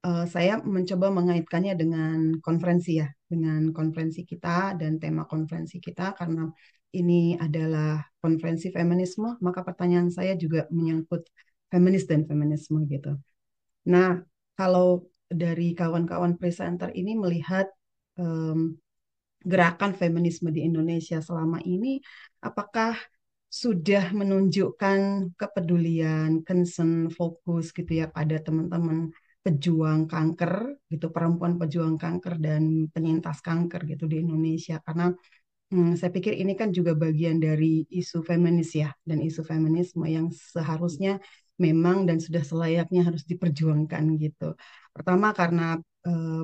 Uh, saya mencoba mengaitkannya dengan konferensi ya, dengan konferensi kita dan tema konferensi kita karena ini adalah konferensi feminisme, maka pertanyaan saya juga menyangkut feminis dan feminisme gitu. Nah, kalau dari kawan-kawan presenter ini melihat um, gerakan feminisme di Indonesia selama ini, apakah sudah menunjukkan kepedulian, concern, fokus gitu ya pada teman-teman pejuang kanker gitu, perempuan pejuang kanker dan penyintas kanker gitu di Indonesia karena hmm, saya pikir ini kan juga bagian dari isu feminis ya dan isu feminisme yang seharusnya memang dan sudah selayaknya harus diperjuangkan gitu. Pertama karena eh,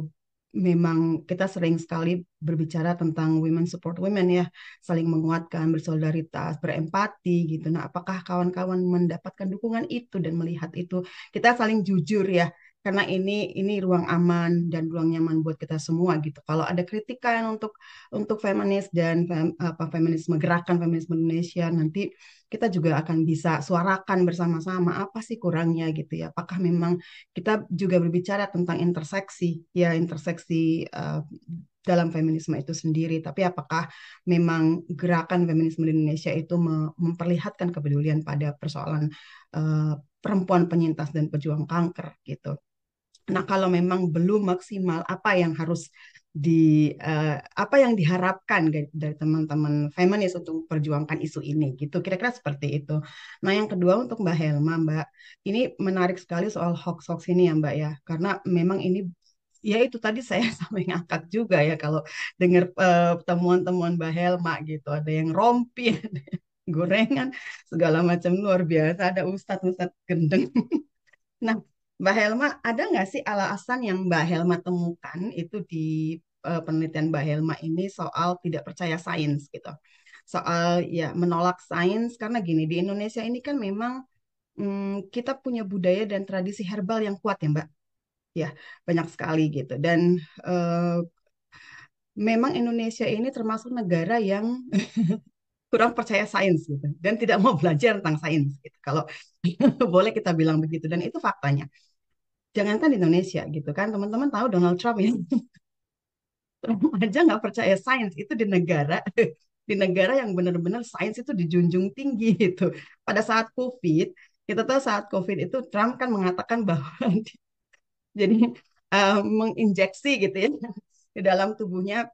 memang kita sering sekali berbicara tentang women support women ya, saling menguatkan, bersolidaritas, berempati gitu. Nah, apakah kawan-kawan mendapatkan dukungan itu dan melihat itu? Kita saling jujur ya karena ini ini ruang aman dan ruang nyaman buat kita semua gitu. Kalau ada kritikan untuk untuk feminis dan fem, apa feminisme gerakan feminisme Indonesia nanti kita juga akan bisa suarakan bersama-sama apa sih kurangnya gitu ya. Apakah memang kita juga berbicara tentang interseksi ya interseksi uh, dalam feminisme itu sendiri, tapi apakah memang gerakan feminisme di Indonesia itu memperlihatkan kepedulian pada persoalan uh, perempuan penyintas dan pejuang kanker gitu. Nah, kalau memang belum maksimal, apa yang harus di uh, apa yang diharapkan dari teman-teman feminis untuk perjuangkan isu ini gitu. Kira-kira seperti itu. Nah, yang kedua untuk Mbak Helma, Mbak. Ini menarik sekali soal hoax-hoax ini ya, Mbak ya. Karena memang ini ya itu tadi saya *laughs* sampai ngakak juga ya kalau dengar uh, temuan-temuan Mbak Helma gitu. Ada yang rompi, *laughs* ada yang gorengan, segala macam luar biasa. Ada ustadz-ustadz gendeng. *laughs* nah, Mbak Helma, ada nggak sih alasan yang Mbak Helma temukan itu di uh, penelitian Mbak Helma ini soal tidak percaya sains gitu? Soal ya menolak sains karena gini di Indonesia ini kan memang hmm, kita punya budaya dan tradisi herbal yang kuat ya Mbak, ya banyak sekali gitu dan uh, memang Indonesia ini termasuk negara yang *laughs* kurang percaya sains gitu dan tidak mau belajar tentang sains gitu. Kalau *laughs* boleh kita bilang begitu dan itu faktanya jangankan di Indonesia gitu kan teman-teman tahu Donald Trump yang *laughs* Trump aja nggak percaya sains itu di negara *laughs* di negara yang benar-benar sains itu dijunjung tinggi *laughs* itu pada saat COVID kita tahu saat COVID itu Trump kan mengatakan bahwa jadi uh, menginjeksi gitu ya di dalam tubuhnya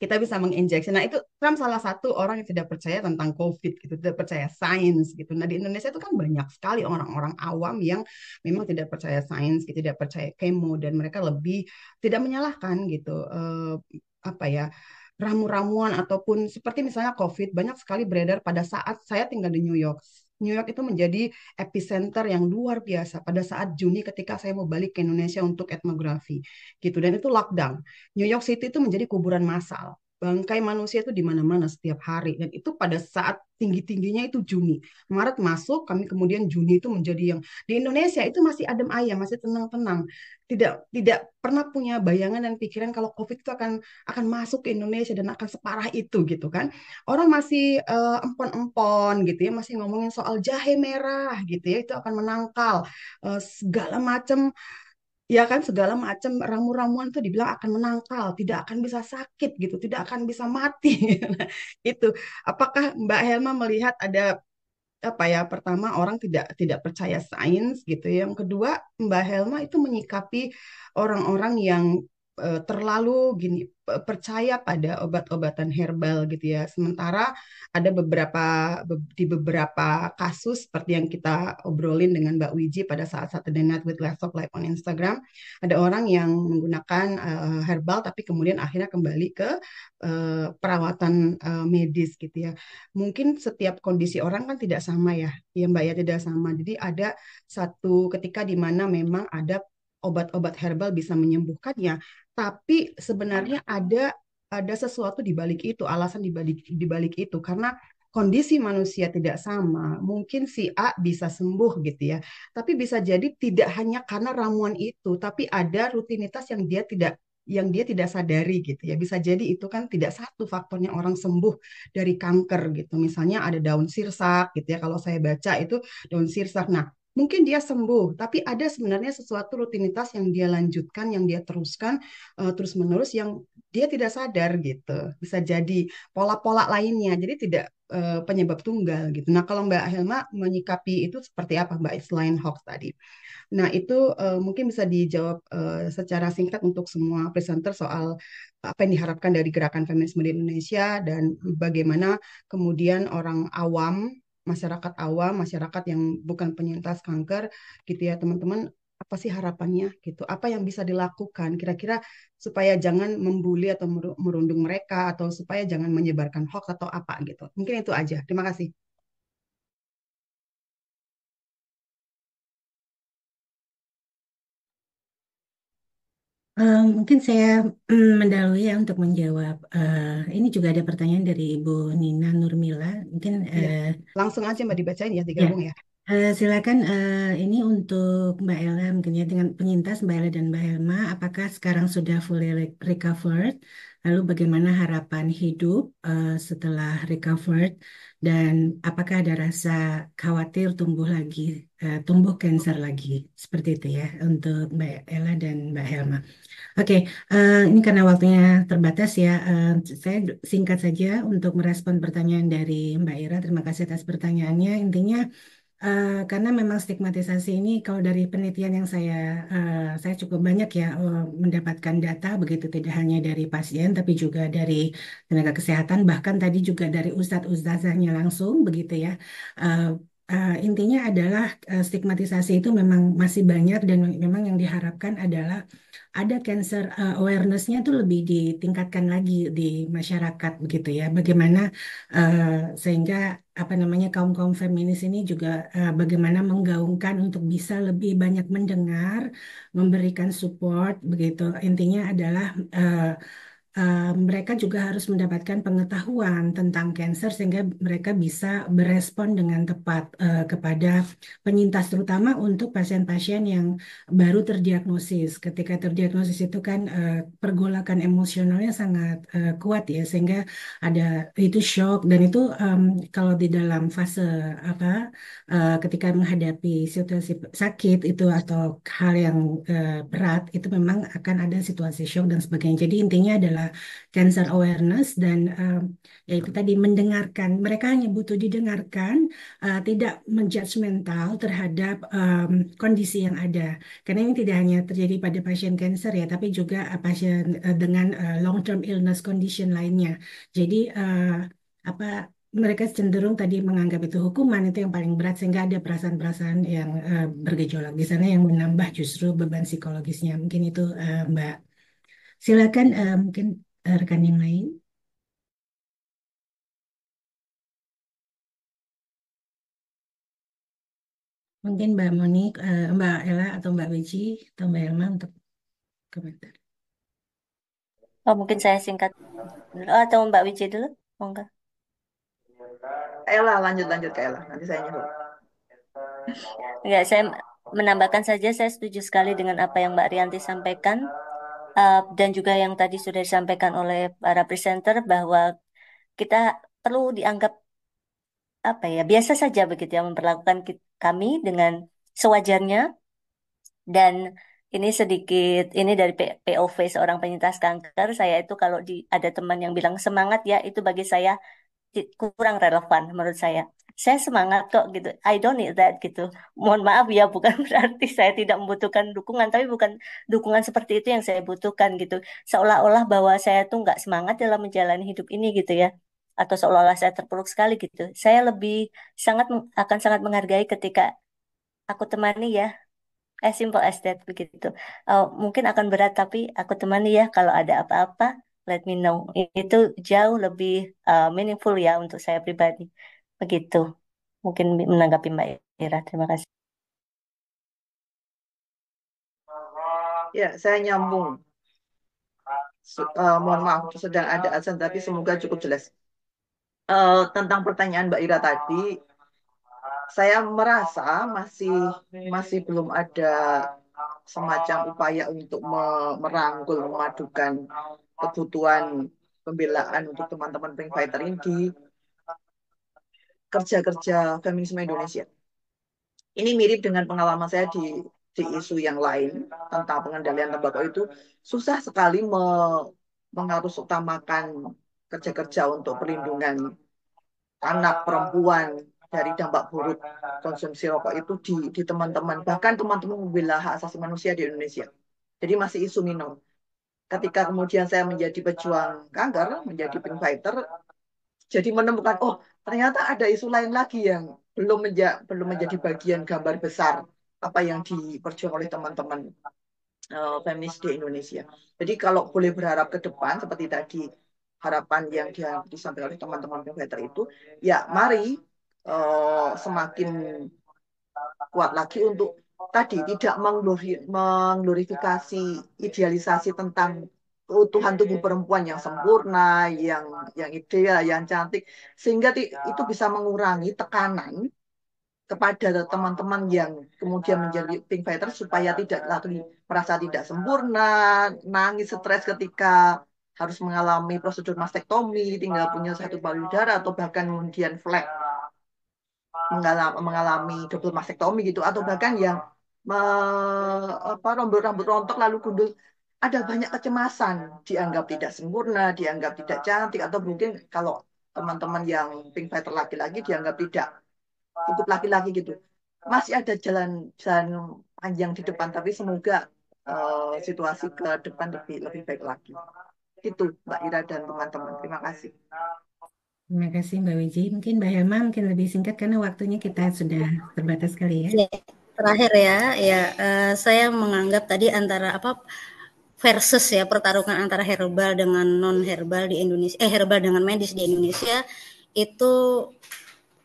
kita bisa menginjeksi. Nah itu Trump salah satu orang yang tidak percaya tentang COVID gitu, tidak percaya sains gitu. Nah di Indonesia itu kan banyak sekali orang-orang awam yang memang tidak percaya sains, gitu, tidak percaya kemo dan mereka lebih tidak menyalahkan gitu eh, apa ya ramu-ramuan ataupun seperti misalnya COVID banyak sekali beredar pada saat saya tinggal di New York New York itu menjadi epicenter yang luar biasa pada saat Juni ketika saya mau balik ke Indonesia untuk etnografi gitu dan itu lockdown. New York City itu menjadi kuburan massal bangkai manusia itu di mana-mana setiap hari dan itu pada saat tinggi-tingginya itu Juni. Maret masuk, kami kemudian Juni itu menjadi yang di Indonesia itu masih adem ayam, masih tenang-tenang. Tidak tidak pernah punya bayangan dan pikiran kalau Covid itu akan akan masuk ke Indonesia dan akan separah itu gitu kan. Orang masih uh, empon-empon gitu ya, masih ngomongin soal jahe merah gitu ya, itu akan menangkal uh, segala macam ya kan segala macam ramu-ramuan itu dibilang akan menangkal, tidak akan bisa sakit gitu, tidak akan bisa mati. *laughs* itu apakah Mbak Helma melihat ada apa ya? Pertama orang tidak tidak percaya sains gitu, ya, yang kedua Mbak Helma itu menyikapi orang-orang yang Eh, terlalu gini percaya pada obat-obatan herbal gitu ya. Sementara ada beberapa di beberapa kasus seperti yang kita obrolin dengan Mbak Wiji pada saat Saturday Night with Laptop Live on Instagram, ada orang yang menggunakan uh, herbal tapi kemudian akhirnya kembali ke uh, perawatan uh, medis gitu ya. Mungkin setiap kondisi orang kan tidak sama ya. yang Mbak ya tidak sama. Jadi ada satu ketika di mana memang ada obat-obat herbal bisa menyembuhkannya, tapi sebenarnya ada ada sesuatu di balik itu, alasan di balik di balik itu karena kondisi manusia tidak sama, mungkin si A bisa sembuh gitu ya. Tapi bisa jadi tidak hanya karena ramuan itu, tapi ada rutinitas yang dia tidak yang dia tidak sadari gitu ya. Bisa jadi itu kan tidak satu faktornya orang sembuh dari kanker gitu. Misalnya ada daun sirsak gitu ya. Kalau saya baca itu daun sirsak. Nah, mungkin dia sembuh, tapi ada sebenarnya sesuatu rutinitas yang dia lanjutkan, yang dia teruskan uh, eh, terus menerus, yang dia tidak sadar gitu. Bisa jadi pola-pola lainnya, jadi tidak uh, penyebab tunggal gitu. Nah kalau Mbak Helma menyikapi itu seperti apa Mbak selain hoax tadi? Nah itu uh, mungkin bisa dijawab uh, secara singkat untuk semua presenter soal apa yang diharapkan dari gerakan feminisme di Indonesia dan bagaimana kemudian orang awam masyarakat awam, masyarakat yang bukan penyintas kanker gitu ya teman-teman apa sih harapannya gitu apa yang bisa dilakukan kira-kira supaya jangan membuli atau merundung mereka atau supaya jangan menyebarkan hoax atau apa gitu mungkin itu aja terima kasih Um, mungkin saya *clears throat* mendahului ya untuk menjawab. Uh, ini juga ada pertanyaan dari Ibu Nina Nurmila. Mungkin iya, Langsung aja Mbak dibacain ya, ya. digabung ya. Uh, silakan uh, ini untuk Mbak Ella mungkin ya dengan penyintas Mbak Ella dan Mbak Helma. Apakah sekarang sudah fully recovered? Lalu bagaimana harapan hidup uh, setelah recovered? Dan apakah ada rasa khawatir tumbuh lagi, uh, tumbuh kanker lagi? Seperti itu ya untuk Mbak Ella dan Mbak Helma. Oke, uh, ini karena waktunya terbatas ya, uh, saya singkat saja untuk merespon pertanyaan dari Mbak Ira. Terima kasih atas pertanyaannya. Intinya uh, karena memang stigmatisasi ini kalau dari penelitian yang saya saya cukup banyak ya mendapatkan data begitu tidak hanya dari pasien tapi juga dari tenaga kesehatan bahkan tadi juga dari ustadz ustazahnya langsung begitu ya uh, intinya adalah uh, stigmatisasi itu memang masih banyak dan memang yang diharapkan adalah ada cancer uh, awareness-nya itu lebih ditingkatkan lagi di masyarakat begitu ya. Bagaimana uh, sehingga apa namanya kaum-kaum feminis ini juga uh, bagaimana menggaungkan untuk bisa lebih banyak mendengar, memberikan support begitu. Intinya adalah uh, mereka juga harus mendapatkan pengetahuan tentang kanker sehingga mereka bisa berespon dengan tepat uh, kepada penyintas terutama untuk pasien-pasien yang baru terdiagnosis. Ketika terdiagnosis itu kan uh, pergolakan emosionalnya sangat uh, kuat ya sehingga ada itu shock dan itu um, kalau di dalam fase apa uh, ketika menghadapi situasi sakit itu atau hal yang uh, berat itu memang akan ada situasi shock dan sebagainya. Jadi intinya adalah adalah cancer awareness dan uh, ya itu hmm. tadi mendengarkan mereka hanya butuh didengarkan uh, tidak mental terhadap um, kondisi yang ada karena ini tidak hanya terjadi pada pasien cancer ya tapi juga uh, pasien uh, dengan uh, long term illness condition lainnya jadi uh, apa mereka cenderung tadi menganggap itu hukuman itu yang paling berat sehingga ada perasaan-perasaan yang uh, bergejolak di sana yang menambah justru beban psikologisnya mungkin itu uh, Mbak Silakan uh, mungkin uh, rekan yang lain. Mungkin Mbak Monik, uh, eh, Mbak Ella atau Mbak Beji atau Mbak Elma untuk komentar. Oh, mungkin saya singkat dulu atau Mbak Wiji dulu? Oh, enggak. Ella lanjut lanjut ke Ella, nanti saya nyuruh. Enggak, saya menambahkan saja saya setuju sekali dengan apa yang Mbak Rianti sampaikan uh, dan juga yang tadi sudah disampaikan oleh para presenter bahwa kita perlu dianggap apa ya biasa saja begitu ya memperlakukan kami dengan sewajarnya dan ini sedikit ini dari POV seorang penyintas kanker saya itu kalau di ada teman yang bilang semangat ya itu bagi saya kurang relevan menurut saya. Saya semangat kok gitu. I don't need that gitu. Mohon maaf ya, bukan *laughs* berarti saya tidak membutuhkan dukungan, tapi bukan dukungan seperti itu yang saya butuhkan gitu. Seolah-olah bahwa saya tuh nggak semangat dalam menjalani hidup ini gitu ya atau seolah-olah saya terpuruk sekali gitu. Saya lebih sangat akan sangat menghargai ketika aku temani ya as simple as that begitu. Oh, mungkin akan berat tapi aku temani ya kalau ada apa-apa let me know. Itu jauh lebih uh, meaningful ya untuk saya pribadi. Begitu. Mungkin menanggapi Mbak Ira. Terima kasih. Ya, saya nyambung. Uh, mohon maaf, sedang ada azan tapi semoga cukup jelas. Uh, tentang pertanyaan Mbak Ira tadi, saya merasa masih masih belum ada semacam upaya untuk merangkul memadukan kebutuhan pembelaan untuk teman-teman Pink Fighter ini di kerja-kerja feminisme Indonesia. Ini mirip dengan pengalaman saya di, di isu yang lain tentang pengendalian tembakau itu susah sekali me, mengarus utamakan kerja-kerja untuk perlindungan anak perempuan dari dampak buruk konsumsi rokok itu di teman-teman bahkan teman-teman membela hak asasi manusia di Indonesia. Jadi masih isu minum ketika kemudian saya menjadi pejuang kanker, menjadi pink jadi menemukan oh ternyata ada isu lain lagi yang belum menja belum menjadi bagian gambar besar apa yang diperjuang oleh teman-teman uh, feminis di Indonesia. Jadi kalau boleh berharap ke depan seperti tadi harapan yang dia disampaikan oleh teman-teman pink itu, ya mari uh, semakin kuat lagi untuk tadi nah. tidak mengglori, mengglorifikasi ya, idealisasi tentang Tuhan tubuh perempuan yang ya. sempurna, yang yang ideal, yang cantik, sehingga ya. itu bisa mengurangi tekanan kepada teman-teman yang kemudian nah. menjadi pink fighter supaya nah, tidak lagi merasa tidak sempurna, nangis stres ketika harus mengalami prosedur mastektomi, tinggal punya satu payudara atau bahkan kemudian flat mengalami, mengalami double mastektomi gitu atau bahkan yang apa rambut-rambut rontok lalu gundul ada banyak kecemasan dianggap tidak sempurna dianggap tidak cantik atau mungkin kalau teman-teman yang pink fighter laki-laki dianggap tidak cukup laki-laki gitu masih ada jalan jalan panjang di depan tapi semoga uh, situasi ke depan lebih lebih baik lagi itu Mbak Ira dan teman-teman terima kasih Terima kasih Mbak Wiji. Mungkin Mbak Hema mungkin lebih singkat karena waktunya kita sudah terbatas sekali ya. Iya terakhir ya, ya uh, saya menganggap tadi antara apa versus ya pertarungan antara herbal dengan non herbal di Indonesia, eh herbal dengan medis di Indonesia itu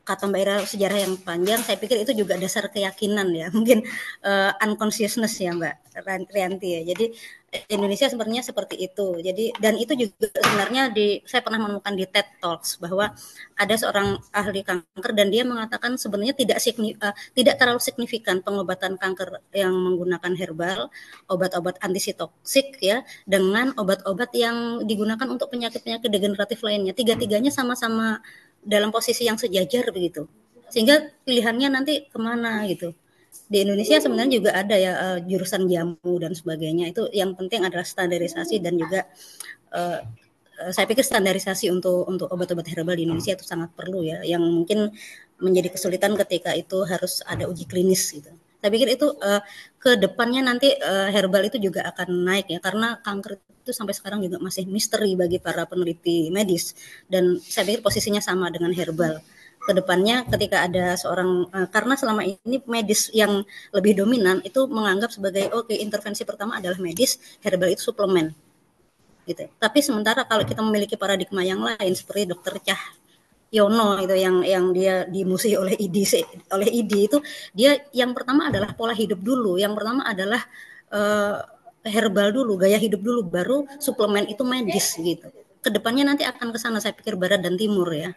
kata Mbak Ira sejarah yang panjang, saya pikir itu juga dasar keyakinan ya, *laughs* mungkin uh, unconsciousness ya Mbak Rianti ya. Jadi Indonesia sebenarnya seperti itu. Jadi dan itu juga sebenarnya di saya pernah menemukan di TED Talks bahwa ada seorang ahli kanker dan dia mengatakan sebenarnya tidak signif, uh, eh, tidak terlalu signifikan pengobatan kanker yang menggunakan herbal, obat-obat antisitoksik ya dengan obat-obat yang digunakan untuk penyakit-penyakit degeneratif lainnya. Tiga-tiganya sama-sama dalam posisi yang sejajar begitu sehingga pilihannya nanti kemana gitu di Indonesia sebenarnya juga ada ya uh, jurusan jamu dan sebagainya itu yang penting adalah standarisasi dan juga uh, saya pikir standarisasi untuk untuk obat-obat herbal di Indonesia itu sangat perlu ya yang mungkin menjadi kesulitan ketika itu harus ada uji klinis gitu saya pikir kan itu uh, ke depannya nanti uh, herbal itu juga akan naik ya karena kanker itu sampai sekarang juga masih misteri bagi para peneliti medis dan saya pikir posisinya sama dengan herbal kedepannya ketika ada seorang eh, karena selama ini medis yang lebih dominan itu menganggap sebagai oke okay, intervensi pertama adalah medis herbal itu suplemen gitu tapi sementara kalau kita memiliki paradigma yang lain seperti dokter cah Yono itu yang yang dia dimusi oleh IDC oleh ID itu dia yang pertama adalah pola hidup dulu, yang pertama adalah uh, herbal dulu, gaya hidup dulu baru suplemen itu medis gitu. Kedepannya nanti akan ke sana saya pikir barat dan timur ya.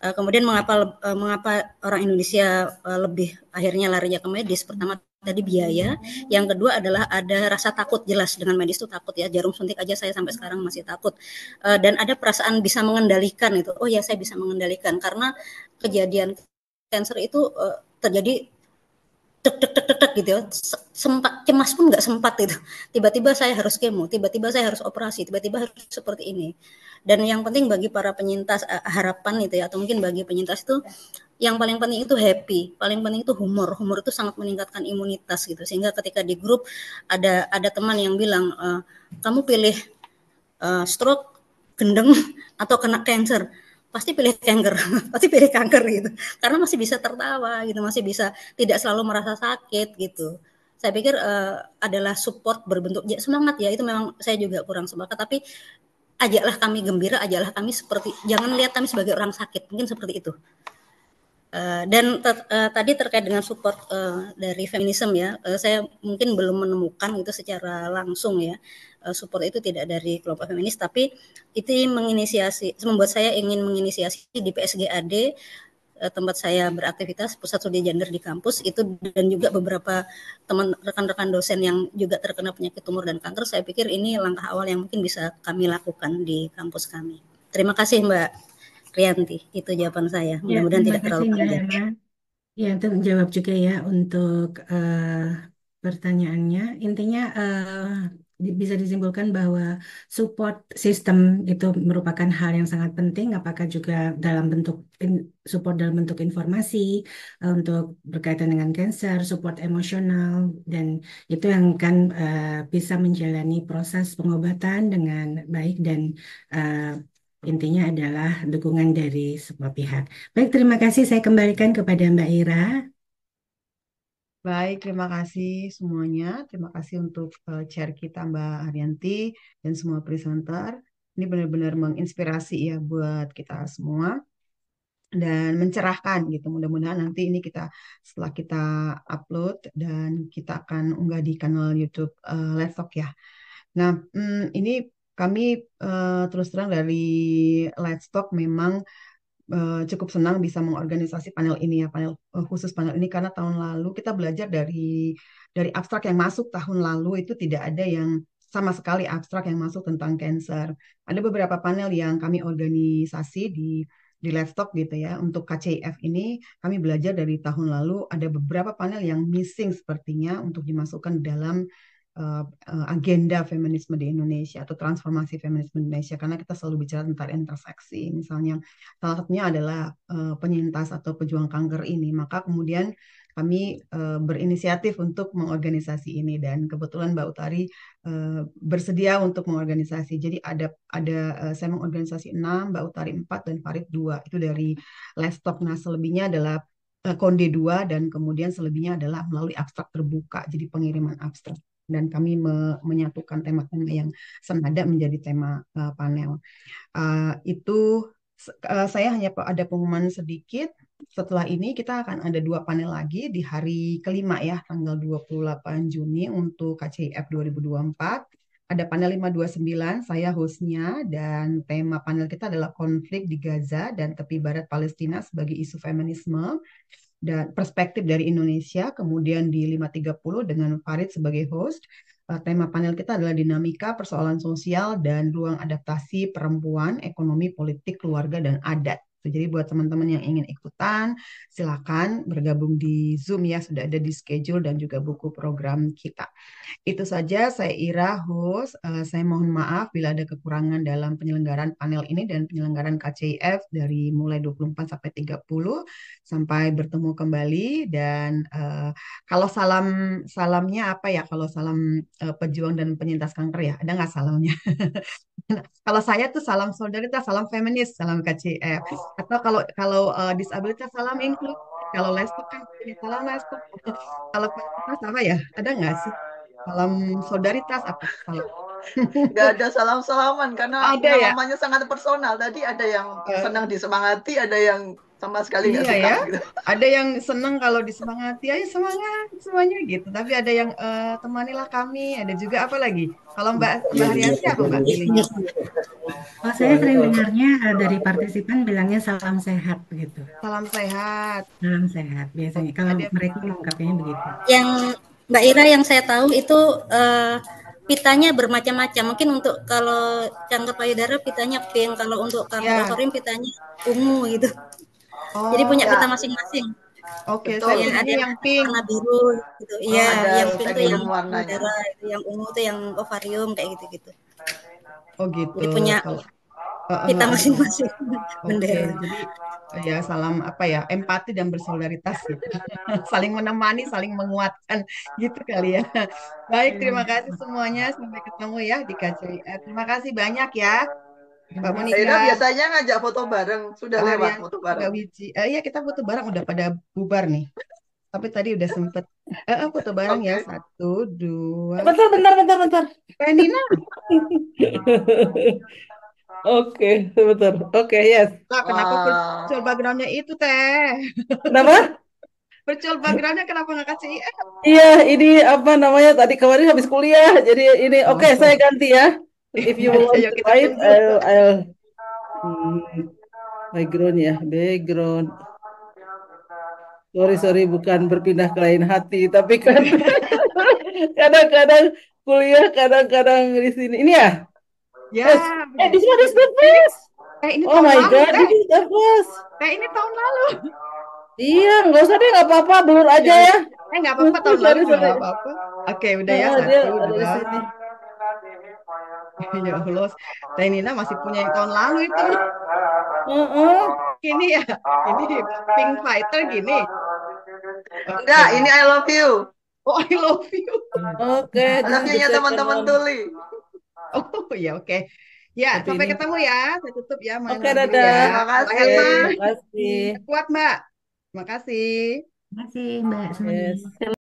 Uh, kemudian mengapa uh, mengapa orang Indonesia uh, lebih akhirnya larinya ke medis pertama tadi biaya, yang kedua adalah ada rasa takut jelas dengan medis itu takut ya jarum suntik aja saya sampai sekarang masih takut uh, dan ada perasaan bisa mengendalikan itu oh ya saya bisa mengendalikan karena kejadian kanker itu uh, terjadi tek tek tek tek, tek gitu ya sempat cemas pun nggak sempat itu tiba-tiba saya harus kemo tiba-tiba saya harus operasi tiba-tiba harus seperti ini dan yang penting bagi para penyintas uh, harapan itu ya atau mungkin bagi penyintas itu ya. yang paling penting itu happy, paling penting itu humor. Humor itu sangat meningkatkan imunitas gitu. Sehingga ketika di grup ada ada teman yang bilang e, kamu pilih uh, stroke, gendeng *laughs* atau kena cancer, pasti pilih kanker, *laughs* pasti pilih kanker gitu. Karena masih bisa tertawa gitu, masih bisa tidak selalu merasa sakit gitu. Saya pikir uh, adalah support berbentuk ya, semangat ya itu memang saya juga kurang semangat tapi ajaklah kami gembira, ajaklah kami seperti jangan lihat kami sebagai orang sakit, mungkin seperti itu. Uh, dan ter, uh, tadi terkait dengan support uh, dari feminisme ya, uh, saya mungkin belum menemukan itu secara langsung ya uh, support itu tidak dari kelompok feminis, tapi itu menginisiasi, membuat saya ingin menginisiasi di PSGAD uh, tempat saya beraktivitas pusat studi gender di kampus itu dan juga beberapa teman rekan-rekan dosen yang juga terkena penyakit tumor dan kanker saya pikir ini langkah awal yang mungkin bisa kami lakukan di kampus kami terima kasih Mbak Rianti itu jawaban saya ya, mudah-mudahan ya, tidak terlalu panjang ya terjawab juga ya untuk uh, pertanyaannya intinya uh, bisa disimpulkan bahwa support system itu merupakan hal yang sangat penting, apakah juga dalam bentuk support dalam bentuk informasi eh, untuk berkaitan dengan cancer, support emosional, dan itu yang akan uh, eh, bisa menjalani proses pengobatan dengan baik dan uh, intinya adalah dukungan dari semua pihak. Baik, terima kasih. Saya kembalikan kepada Mbak Ira. Baik, terima kasih semuanya. Terima kasih untuk uh, share kita Mbak Haryanti dan semua presenter. Ini benar-benar menginspirasi ya buat kita semua dan mencerahkan gitu. Mudah-mudahan nanti ini kita setelah kita upload dan kita akan unggah di kanal YouTube uh, Let's Talk ya. Nah, hmm, ini kami uh, terus terang dari Let's Talk memang Eh, cukup senang bisa mengorganisasi panel ini ya panel eh, khusus panel ini karena tahun lalu kita belajar dari dari abstrak yang masuk tahun lalu itu tidak ada yang sama sekali abstrak yang masuk tentang cancer. Ada beberapa panel yang kami organisasi di di laptop gitu ya. Untuk KCF ini kami belajar dari tahun lalu ada beberapa panel yang missing sepertinya untuk dimasukkan dalam uh, agenda feminisme di Indonesia atau transformasi feminisme di Indonesia karena kita selalu bicara tentang interseksi misalnya salah satunya adalah uh, penyintas atau pejuang kanker ini maka kemudian kami uh, berinisiatif untuk mengorganisasi ini dan kebetulan Mbak Utari uh, bersedia untuk mengorganisasi. Jadi ada ada uh, saya mengorganisasi 6, Mbak Utari 4 dan Farid 2. Itu dari Lestok. Nah, selebihnya adalah Konde 2 dan kemudian selebihnya adalah melalui abstrak terbuka, jadi pengiriman abstrak dan kami me menyatukan tema-tema yang senada menjadi tema uh, panel. Uh, itu uh, saya hanya ada pengumuman sedikit. Setelah ini kita akan ada dua panel lagi di hari kelima ya, tanggal 28 Juni untuk KCIF 2024 ada panel 529, saya hostnya, dan tema panel kita adalah konflik di Gaza dan tepi barat Palestina sebagai isu feminisme dan perspektif dari Indonesia, kemudian di 5.30 dengan Farid sebagai host. Eh, tema panel kita adalah dinamika persoalan sosial dan ruang adaptasi perempuan, ekonomi, politik, keluarga, dan adat. Gitu. Jadi buat teman-teman yang ingin ikutan, silakan bergabung di Zoom ya, sudah ada di schedule dan juga buku program kita. Itu saja saya Ira host, eh, saya mohon maaf bila ada kekurangan dalam penyelenggaraan panel ini dan penyelenggaraan KCIF dari mulai 24 sampai 30 sampai bertemu kembali dan eh, kalau salam salamnya apa ya kalau salam eh, pejuang dan penyintas kanker ya ada nggak salamnya? *laughs* kalau saya tuh salam solidaritas, salam feminis, salam KCF. Oh atau kalau kalau uh, disabilitas salam include kalau lestok kan salam lestok kalau kita sama ya ada nggak sih salam solidaritas apa salam *laughs* nggak ada salam salaman karena ada ya? namanya sangat personal tadi ada yang eh. senang disemangati ada yang sama sekali nggak iya, Ya? Gitu. Ada yang seneng kalau disemangati, ayo semangat semuanya gitu. Tapi ada yang uh, temanilah kami. Ada juga apa lagi? Kalau Mbak Mbak Haryanti iya, iya, apa Mbak iya. pilihnya? Oh, saya sering dengarnya eh, dari partisipan bilangnya salam sehat gitu. Salam sehat. Salam sehat biasanya. Kalau ada mereka lengkapnya begitu. Yang Mbak Ira yang saya tahu itu uh, pitanya bermacam-macam. Mungkin untuk kalau cangkir payudara pitanya pink, kalau untuk kanker yeah. pitanya ungu gitu. Oh, jadi punya kita ya. masing-masing. Oke, okay, so, yang ada yang pink warna biru gitu. Iya, oh, yang pink itu yang warna yang ungu itu yang ovarium kayak gitu-gitu. Oh gitu. Jadi punya kita eh, eh, eh. masing-masing okay. bendera. Jadi ya salam apa ya empati dan bersolidaritas gitu. *laughs* saling menemani saling menguatkan gitu kali ya baik terima iya. kasih semuanya sampai ketemu ya di KCI terima kasih banyak ya Mbak biasanya ngajak foto bareng, sudah oh, lewat ya, foto bareng. Mbak Uh, eh, iya, kita foto bareng udah pada bubar nih. Tapi tadi udah sempet. Uh, foto bareng okay. ya, satu, dua. Bentar, bentar, bentar, bentar. Penina. *laughs* Oke, okay, betul. Oke, okay, yes. Nah, kenapa wow. percol backgroundnya itu teh? Kenapa? percol backgroundnya kenapa nggak kasih Iya, ini apa namanya? Tadi kemarin habis kuliah, jadi ini oke okay, saya ganti ya if you *laughs* want Ayo, to write, I'll, I'll hmm, background ya, background. Sorry sorry bukan berpindah ke lain hati, tapi kan *laughs* kadang-kadang kuliah, kadang-kadang di sini. Ini ya? Ya. Yes. Bener. Eh, this one is the best. Eh, ini oh my lalu, god, eh. ini this is the best. Teh ini tahun lalu. Iya, nggak usah deh, nggak apa-apa, blur aja ya. Eh, nggak apa-apa, tahun lalu nggak apa-apa. Oke, okay, udah nah, ya. Satu, dia, dua, *laughs* ya Allah, Teh Nina masih punya yang tahun lalu itu. Uh -uh. ini ya, ini Pink Fighter gini. Enggak, ini I love you. Oh, I love you. Oke. Okay, *laughs* Anaknya teman-teman Tuli. Oh, iya, ya oke. Okay. Ya, Tapi sampai ini... ketemu ya. Saya tutup ya. Oke, okay, ya. dadah. Ya. Terima kasih. Terima kasih. Kuat, Mbak. Terima kasih. Terima kasih, Mbak. kasih.